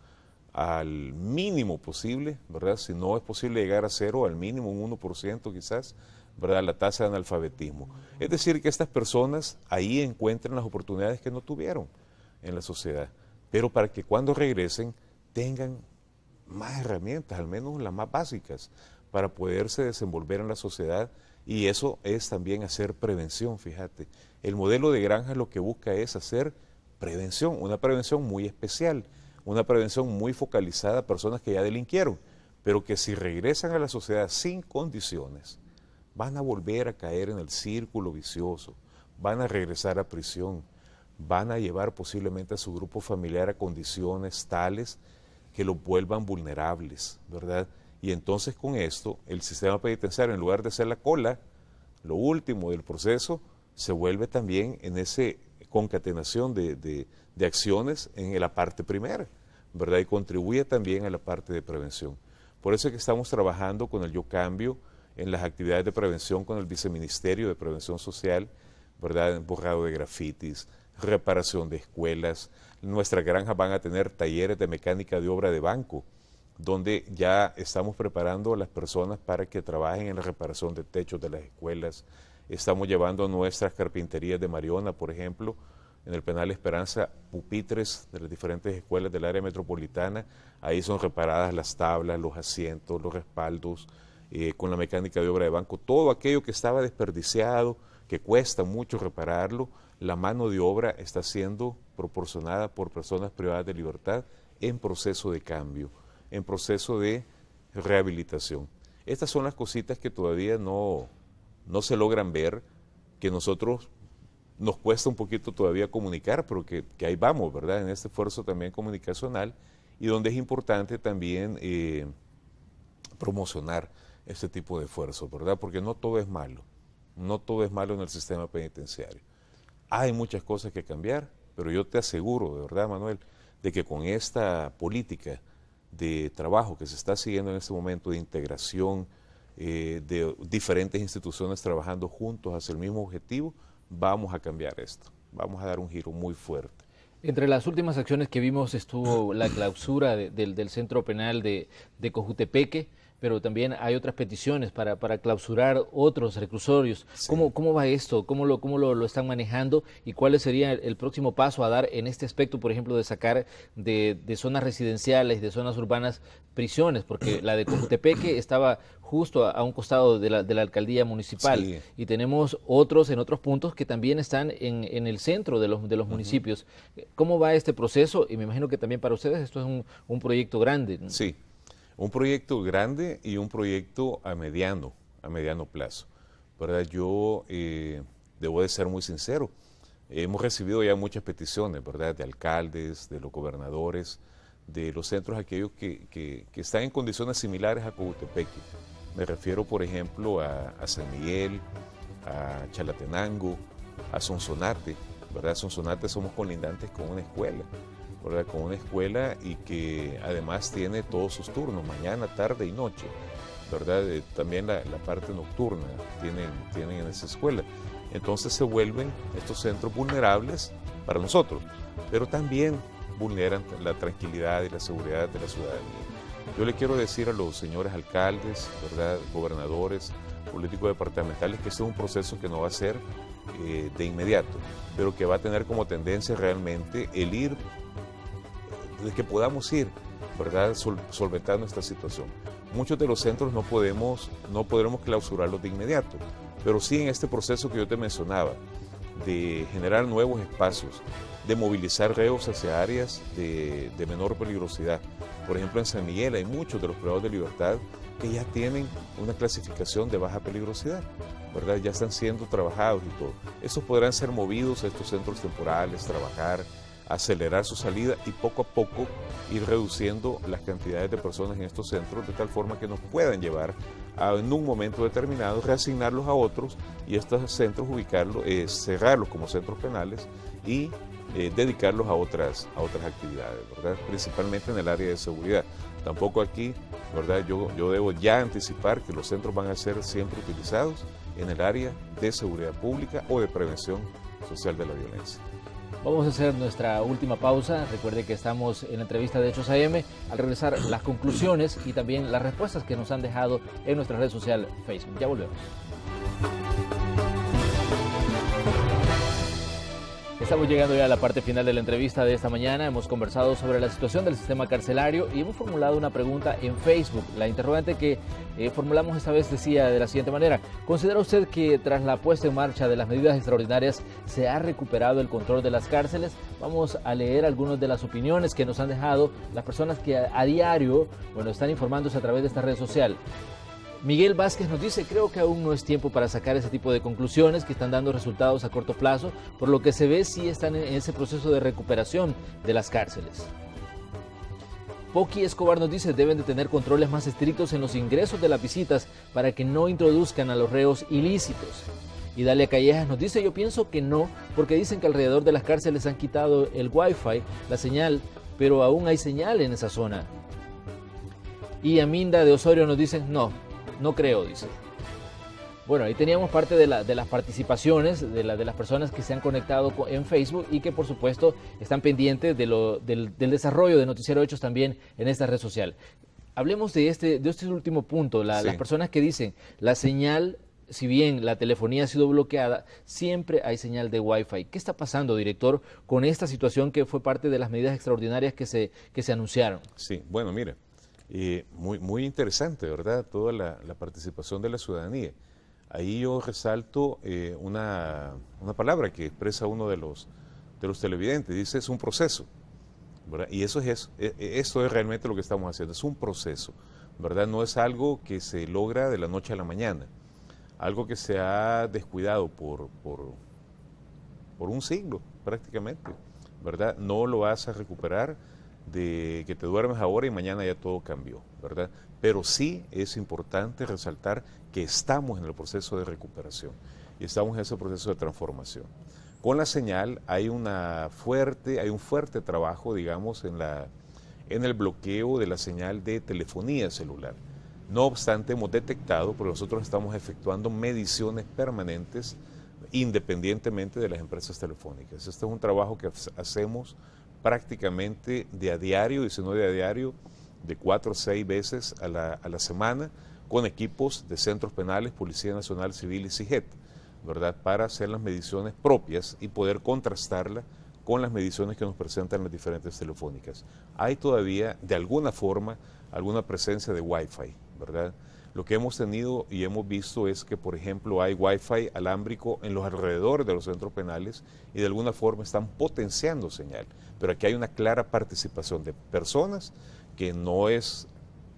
al mínimo posible, ¿verdad? Si no es posible llegar a cero, al mínimo un 1% quizás, ¿verdad? La tasa de analfabetismo. Es decir, que estas personas ahí encuentren las oportunidades que no tuvieron en la sociedad, pero para que cuando regresen tengan más herramientas, al menos las más básicas, para poderse desenvolver en la sociedad y eso es también hacer prevención, fíjate. El modelo de granja lo que busca es hacer prevención, una prevención muy especial, una prevención muy focalizada a personas que ya delinquieron, pero que si regresan a la sociedad sin condiciones, van a volver a caer en el círculo vicioso, van a regresar a prisión, van a llevar posiblemente a su grupo familiar a condiciones tales que los vuelvan vulnerables, ¿verdad? Y entonces con esto el sistema penitenciario, en lugar de ser la cola, lo último del proceso, se vuelve también en ese concatenación de, de, de acciones en la parte primera, ¿verdad? Y contribuye también a la parte de prevención. Por eso es que estamos trabajando con el Yo Cambio en las actividades de prevención con el Viceministerio de Prevención Social, ¿verdad? Borrado de grafitis, reparación de escuelas. Nuestras granjas van a tener talleres de mecánica de obra de banco, donde ya estamos preparando a las personas para que trabajen en la reparación de techos de las escuelas, Estamos llevando nuestras carpinterías de Mariona, por ejemplo, en el penal Esperanza, pupitres de las diferentes escuelas del área metropolitana. Ahí son reparadas las tablas, los asientos, los respaldos, eh, con la mecánica de obra de banco, todo aquello que estaba desperdiciado, que cuesta mucho repararlo, la mano de obra está siendo proporcionada por personas privadas de libertad en proceso de cambio, en proceso de rehabilitación. Estas son las cositas que todavía no, no se logran ver, que nosotros nos cuesta un poquito todavía comunicar, pero que, ahí vamos, ¿verdad? En este esfuerzo también comunicacional y donde es importante también eh, promocionar este tipo de esfuerzo, ¿verdad? Porque no todo es malo, no todo es malo en el sistema penitenciario. Hay muchas cosas que cambiar, pero yo te aseguro, de verdad, Manuel, de que con esta política de trabajo que se está siguiendo en este momento de integración, eh, de diferentes instituciones trabajando juntos hacia el mismo objetivo, vamos a cambiar esto, vamos a dar un giro muy fuerte. Entre las últimas acciones que vimos estuvo la clausura del, del, centro penal de, de Cojutepeque pero también hay otras peticiones para, clausurar otros reclusorios. ¿Cómo, va esto? ¿Cómo, lo, cómo lo, están manejando? ¿Y cuál sería el, próximo paso a dar en este aspecto, por ejemplo, de sacar de, zonas residenciales, de zonas urbanas, prisiones? Porque la de Cojutepeque estaba justo a, un costado de la, de la alcaldía municipal. Y tenemos otros en otros puntos que también están en, el centro de los, de los municipios. ¿Cómo va este proceso? Y me imagino que también para ustedes esto es un, un proyecto grande. Sí un proyecto grande y un proyecto a mediano, a mediano plazo. ¿verdad? Yo eh, debo de ser muy sincero, hemos recibido ya muchas peticiones, ¿verdad? De alcaldes, de los gobernadores, de los centros aquellos que, están en condiciones similares a Cogutepeque. Me refiero, por ejemplo, a, San Miguel, a Chalatenango, a Sonsonate, ¿verdad? Sonsonate somos colindantes con una escuela con una escuela y que además tiene todos sus turnos, mañana, tarde y noche. ¿verdad? Eh, también la, parte nocturna tienen, tienen en esa escuela. Entonces se vuelven estos centros vulnerables para nosotros, pero también vulneran la tranquilidad y la seguridad de la ciudadanía. Yo le quiero decir a los señores alcaldes, ¿verdad? gobernadores, políticos departamentales, que este es un proceso que no va a ser eh, de inmediato, pero que va a tener como tendencia realmente el ir de que podamos ir, ¿verdad?, solventando solventar nuestra situación. Muchos de los centros no podemos, no podremos clausurarlos de inmediato, pero sí en este proceso que yo te mencionaba, de generar nuevos espacios, de movilizar reos hacia áreas de, menor peligrosidad. Por ejemplo, en San Miguel hay muchos de los privados de libertad que ya tienen una clasificación de baja peligrosidad, ¿verdad? Ya están siendo trabajados y todo. Esos podrán ser movidos a estos centros temporales, trabajar, acelerar su salida y poco a poco ir reduciendo las cantidades de personas en estos centros de tal forma que nos puedan llevar a, en un momento determinado reasignarlos a otros y estos centros ubicarlos, es eh, cerrarlos como centros penales y eh, dedicarlos a otras, a otras actividades, principalmente en el área de seguridad. Tampoco aquí, ¿verdad? Yo, yo debo ya anticipar que los centros van a ser siempre utilizados en el área de seguridad pública o de prevención social de la violencia. Vamos a hacer nuestra última pausa. Recuerde que estamos en la entrevista de Hechos AM. Al regresar, las conclusiones y también las respuestas que nos han dejado en nuestra red social Facebook. Ya volvemos. Estamos llegando ya a la parte final de la entrevista de esta mañana. Hemos conversado sobre la situación del sistema carcelario y hemos formulado una pregunta en Facebook. La interrogante que eh, formulamos esta vez decía de la siguiente manera. ¿Considera usted que tras la puesta en marcha de las medidas extraordinarias se ha recuperado el control de las cárceles? Vamos a leer algunas de las opiniones que nos han dejado las personas que a, diario bueno, están informándose a través de esta red social. Miguel Vázquez nos dice, creo que aún no es tiempo para sacar ese tipo de conclusiones que están dando resultados a corto plazo, por lo que se ve si están en ese proceso de recuperación de las cárceles. Poqui Escobar nos dice deben de tener controles más estrictos en los ingresos de las visitas para que no introduzcan a los reos ilícitos. Y Dalia Callejas nos dice yo pienso que no, porque dicen que alrededor de las cárceles han quitado el wifi, la señal, pero aún hay señal en esa zona. Y Aminda de Osorio nos dice, no, no creo, dice. Bueno, ahí teníamos parte de, las participaciones de, de, las personas que se han conectado en Facebook y que por supuesto están pendientes de del, desarrollo de Noticiero Hechos también en esta red social. Hablemos de este, de este último punto, las personas que dicen la señal, si bien la telefonía ha sido bloqueada, siempre hay señal de Wi-Fi. ¿Qué está pasando, director, con esta situación que fue parte de las medidas extraordinarias que se, que se anunciaron? Sí, bueno, mire, muy, muy interesante, ¿verdad? Toda la, participación de la ciudadanía. Ahí yo resalto eh, una, una, palabra que expresa uno de los, de los televidentes, dice es un proceso, ¿verdad? Y eso es, e, e, eso, es realmente lo que estamos haciendo, es un proceso, ¿verdad? No es algo que se logra de la noche a la mañana, algo que se ha descuidado por, por, por un siglo prácticamente, ¿verdad? No lo vas a recuperar de que te duermes ahora y mañana ya todo cambió, ¿verdad? Pero sí es importante resaltar que estamos en el proceso de recuperación y estamos en ese proceso de transformación. Con la señal hay, una fuerte, hay un fuerte trabajo, digamos, en, la, en el bloqueo de la señal de telefonía celular. No obstante, hemos detectado, pero nosotros estamos efectuando mediciones permanentes independientemente de las empresas telefónicas. Este es un trabajo que hacemos prácticamente de a diario, y si no de a diario, de cuatro o seis veces a la, a la, semana con equipos de centros penales, Policía Nacional Civil y CIGET, ¿verdad? Para hacer las mediciones propias y poder contrastarlas con las mediciones que nos presentan las diferentes telefónicas. Hay todavía, de alguna forma, alguna presencia de Wi-Fi, ¿verdad? Lo que hemos tenido y hemos visto es que, por ejemplo, hay Wi-Fi alámbrico en los alrededores de los centros penales y de alguna forma están potenciando señal. Pero aquí hay una clara participación de personas que no es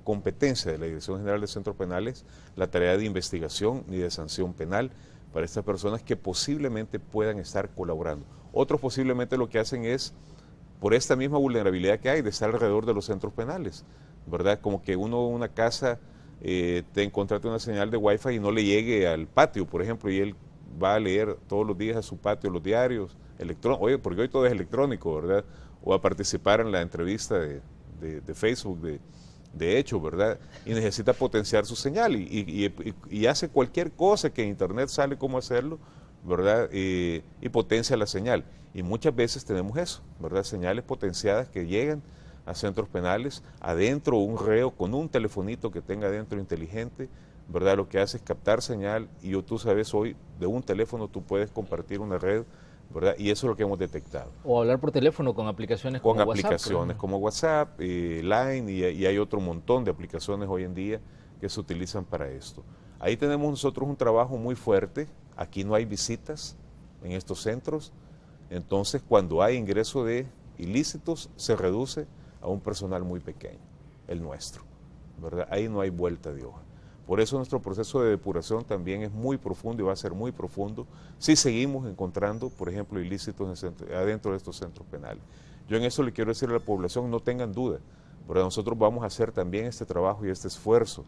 competencia de la Dirección General de Centros Penales la tarea de investigación ni de sanción penal para estas personas que posiblemente puedan estar colaborando. Otros posiblemente lo que hacen es, por esta misma vulnerabilidad que hay de estar alrededor de los centros penales, ¿verdad? Como que uno, una casa eh, te encontraste una señal de wifi y no le llegue al patio, por ejemplo, y él va a leer todos los días a su patio los diarios, porque hoy todo es electrónico, ¿verdad? O a participar en la entrevista de, Facebook de, hecho, ¿verdad? Y necesita potenciar su señal y, hace cualquier cosa que en Internet sale cómo hacerlo, ¿verdad? Eh, y potencia la señal. Y muchas veces tenemos eso, ¿verdad? Señales potenciadas que llegan a centros penales, adentro un reo con un telefonito que tenga adentro inteligente, ¿verdad? Lo que hace es captar señal y tú sabes hoy, de un teléfono tú puedes compartir una red, ¿verdad? Y eso es lo que hemos detectado. O hablar por teléfono con aplicaciones con aplicaciones como WhatsApp, eh, Line y hay otro montón de aplicaciones hoy en día que se utilizan para esto. Ahí tenemos nosotros un trabajo muy fuerte, aquí no hay visitas en estos centros, entonces cuando hay ingreso de ilícitos se reduce a un personal muy pequeño, el nuestro. ¿verdad? Ahí no hay vuelta de hoja. Por eso nuestro proceso de depuración también es muy profundo y va a ser muy profundo si seguimos encontrando, por ejemplo, ilícitos adentro de estos centros penales. Yo en eso le quiero decir a la población, no tengan duda, pero nosotros vamos a hacer también este trabajo y este esfuerzo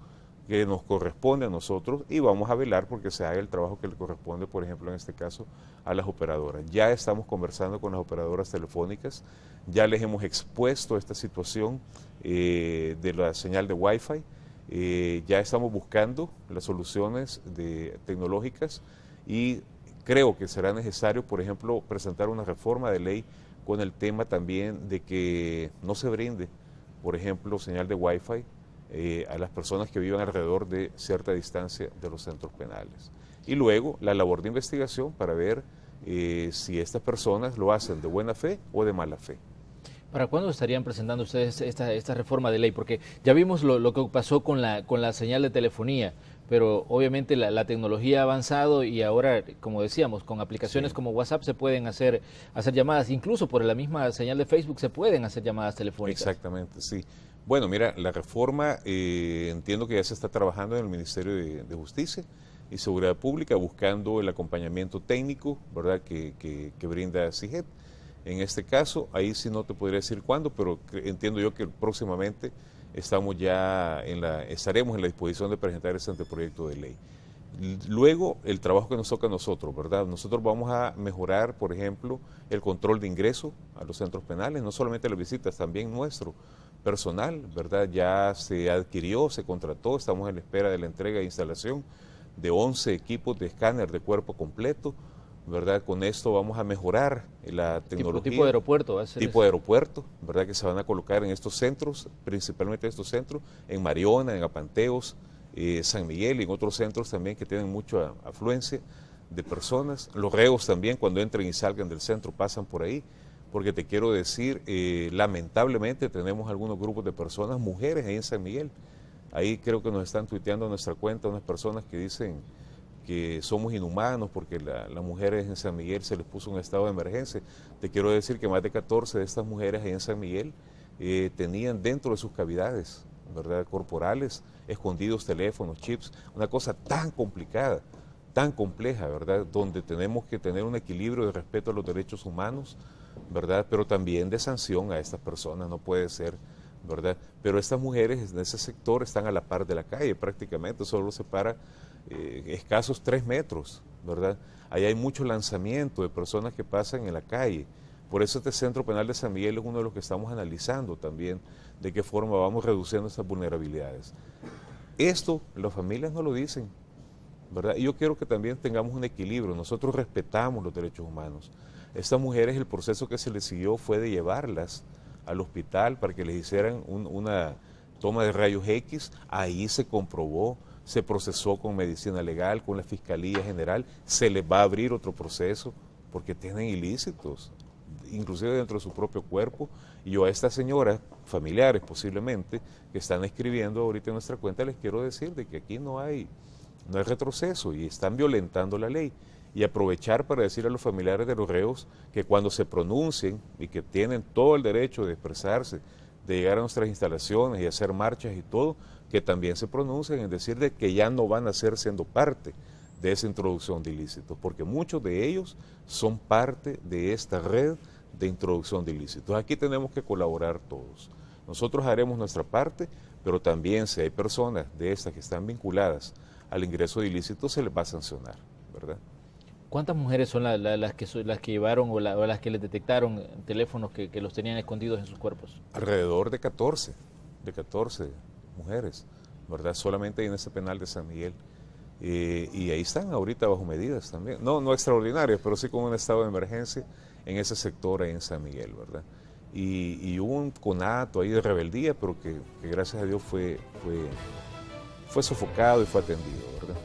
que nos corresponde a nosotros y vamos a velar porque se haga el trabajo que le corresponde, por ejemplo, en este caso, a las operadoras. Ya estamos conversando con las operadoras telefónicas, ya les hemos expuesto esta situación eh, de la señal de Wi-Fi, eh, ya estamos buscando las soluciones tecnológicas y creo que será necesario, por ejemplo, presentar una reforma de ley con el tema también de que no se brinde, por ejemplo, señal de Wi-Fi eh, a las personas que viven alrededor de cierta distancia de los centros penales. Y luego la labor de investigación para ver eh, si estas personas lo hacen de buena fe o de mala fe. ¿Para cuándo estarían presentando ustedes esta, reforma de ley? Porque ya vimos lo, que pasó con la, con la señal de telefonía, pero obviamente la, tecnología ha avanzado y ahora, como decíamos, con aplicaciones como WhatsApp se pueden hacer, hacer llamadas, incluso por la misma señal de Facebook se pueden hacer llamadas telefónicas. Exactamente, sí. Bueno, mira, la reforma eh, entiendo que ya se está trabajando en el Ministerio de, Justicia y Seguridad Pública buscando el acompañamiento técnico, ¿verdad?, que, brinda CIGET. En este caso, ahí sí no te podría decir cuándo, pero entiendo yo que próximamente estamos ya en la, estaremos en la disposición de presentar ese anteproyecto de ley. Luego, el trabajo que nos toca a nosotros, ¿verdad? Nosotros vamos a mejorar, por ejemplo, el control de ingreso a los centros penales, no solamente las visitas, también nuestro, personal, ¿verdad? Ya se adquirió, se contrató, estamos en la espera de la entrega e instalación de 11 equipos de escáner de cuerpo completo, ¿verdad? Con esto vamos a mejorar la tecnología. Tipo, tipo de aeropuerto, va a ser Tipo de aeropuerto, ¿verdad? Que se van a colocar en estos centros, principalmente estos centros, en Mariona, en Apanteos, eh, San Miguel y en otros centros también que tienen mucha afluencia de personas. Los reos también, cuando entren y salgan del centro, pasan por ahí porque te quiero decir, eh, lamentablemente tenemos algunos grupos de personas, mujeres ahí en San Miguel. Ahí creo que nos están tuiteando en nuestra cuenta unas personas que dicen que somos inhumanos porque las mujeres en San Miguel se les puso un estado de emergencia. Te quiero decir que más de 14 de estas mujeres ahí en San Miguel eh, tenían dentro de sus cavidades ¿verdad? corporales escondidos teléfonos, chips, una cosa tan complicada tan compleja, ¿verdad? Donde tenemos que tener un equilibrio de respeto a los derechos humanos, ¿verdad? Pero también de sanción a estas personas, no puede ser, ¿verdad? Pero estas mujeres en ese sector están a la par de la calle prácticamente, solo se para eh, escasos tres metros, ¿verdad? Ahí hay mucho lanzamiento de personas que pasan en la calle. Por eso este Centro Penal de San Miguel es uno de los que estamos analizando también de qué forma vamos reduciendo estas vulnerabilidades. Esto las familias no lo dicen, ¿verdad? yo quiero que también tengamos un equilibrio. Nosotros respetamos los derechos humanos, estas mujeres, el proceso que se les siguió fue de llevarlas al hospital para que les hicieran una toma de rayos X. Ahí se comprobó, se procesó con medicina legal, con la Fiscalía General. Se les va a abrir otro proceso porque tienen ilícitos, inclusive dentro de su propio cuerpo. Y yo a estas señoras, familiares posiblemente, que están escribiendo ahorita en nuestra cuenta, les quiero decir de que aquí no hay, no hay retroceso y están violentando la ley y aprovechar para decir a los familiares de los reos que cuando se pronuncien y que tienen todo el derecho de expresarse, de llegar a nuestras instalaciones y hacer marchas y todo, que también se pronuncien en decir que ya no van a ser siendo parte de esa introducción de ilícitos, porque muchos de ellos son parte de esta red de introducción de ilícitos. Aquí tenemos que colaborar todos. Nosotros haremos nuestra parte, pero también si hay personas de estas que están vinculadas al ingreso de ilícitos, se les va a sancionar, ¿verdad? ¿Cuántas mujeres son las, que, las que llevaron o, las que les detectaron teléfonos que, los tenían escondidos en sus cuerpos? Alrededor de 14, de 14 mujeres, ¿verdad? Solamente en ese penal de San Miguel. Eh, y ahí están ahorita bajo medidas también. No, no extraordinarias, pero sí con un estado de emergencia en ese sector ahí en San Miguel, ¿verdad? Y, hubo un conato ahí de rebeldía, pero que, que gracias a Dios fue, fue, fue sofocado y fue atendido, ¿verdad?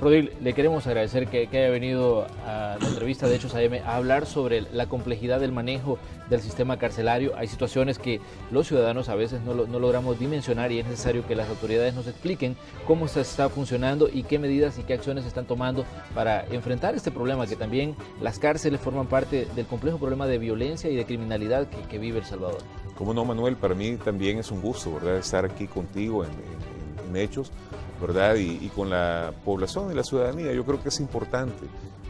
Rodil, le queremos agradecer que, haya venido a la entrevista de Hechos AM a hablar sobre la complejidad del manejo del sistema carcelario. Hay situaciones que los ciudadanos a veces no, logramos dimensionar y es necesario que las autoridades nos expliquen cómo se está funcionando y qué medidas y qué acciones se están tomando para enfrentar este problema, que también las cárceles forman parte del complejo problema de violencia y de criminalidad que, vive El Salvador. Como no, Manuel, para mí también es un gusto estar aquí contigo en Hechos ¿verdad? Y, con la población y la ciudadanía. Yo creo que es importante,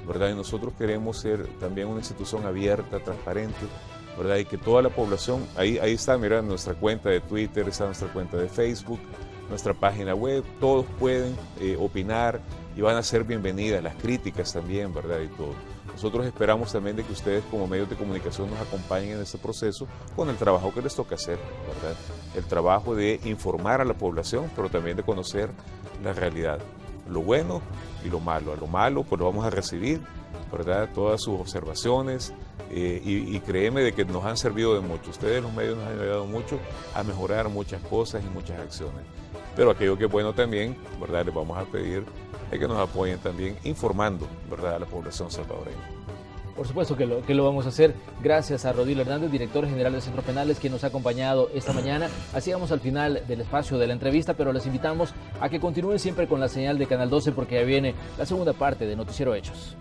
¿verdad? Y nosotros queremos ser también una institución abierta, transparente, ¿verdad? Y que toda la población, ahí, ahí está, mira, nuestra cuenta de Twitter, está nuestra cuenta de Facebook, nuestra página web, todos pueden eh, opinar y van a ser bienvenidas las críticas también, ¿verdad? Y todo. Nosotros esperamos también de que ustedes como medios de comunicación nos acompañen en este proceso con el trabajo que les toca hacer, ¿verdad? El trabajo de informar a la población, pero también de conocer la realidad, lo bueno y lo malo. A lo malo pues lo vamos a recibir, ¿verdad? Todas sus observaciones eh, y, y, créeme de que nos han servido de mucho. Ustedes los medios nos han ayudado mucho a mejorar muchas cosas y muchas acciones. Pero aquello que es bueno también, ¿verdad? Les vamos a pedir es que nos apoyen también informando ¿verdad? a la población salvadoreña. Por supuesto que lo, que lo vamos a hacer. Gracias a Rodil Hernández, director general de Centro Penales, quien nos ha acompañado esta mañana. Así vamos al final del espacio de la entrevista, pero les invitamos a que continúen siempre con la señal de Canal 12 porque ya viene la segunda parte de Noticiero Hechos.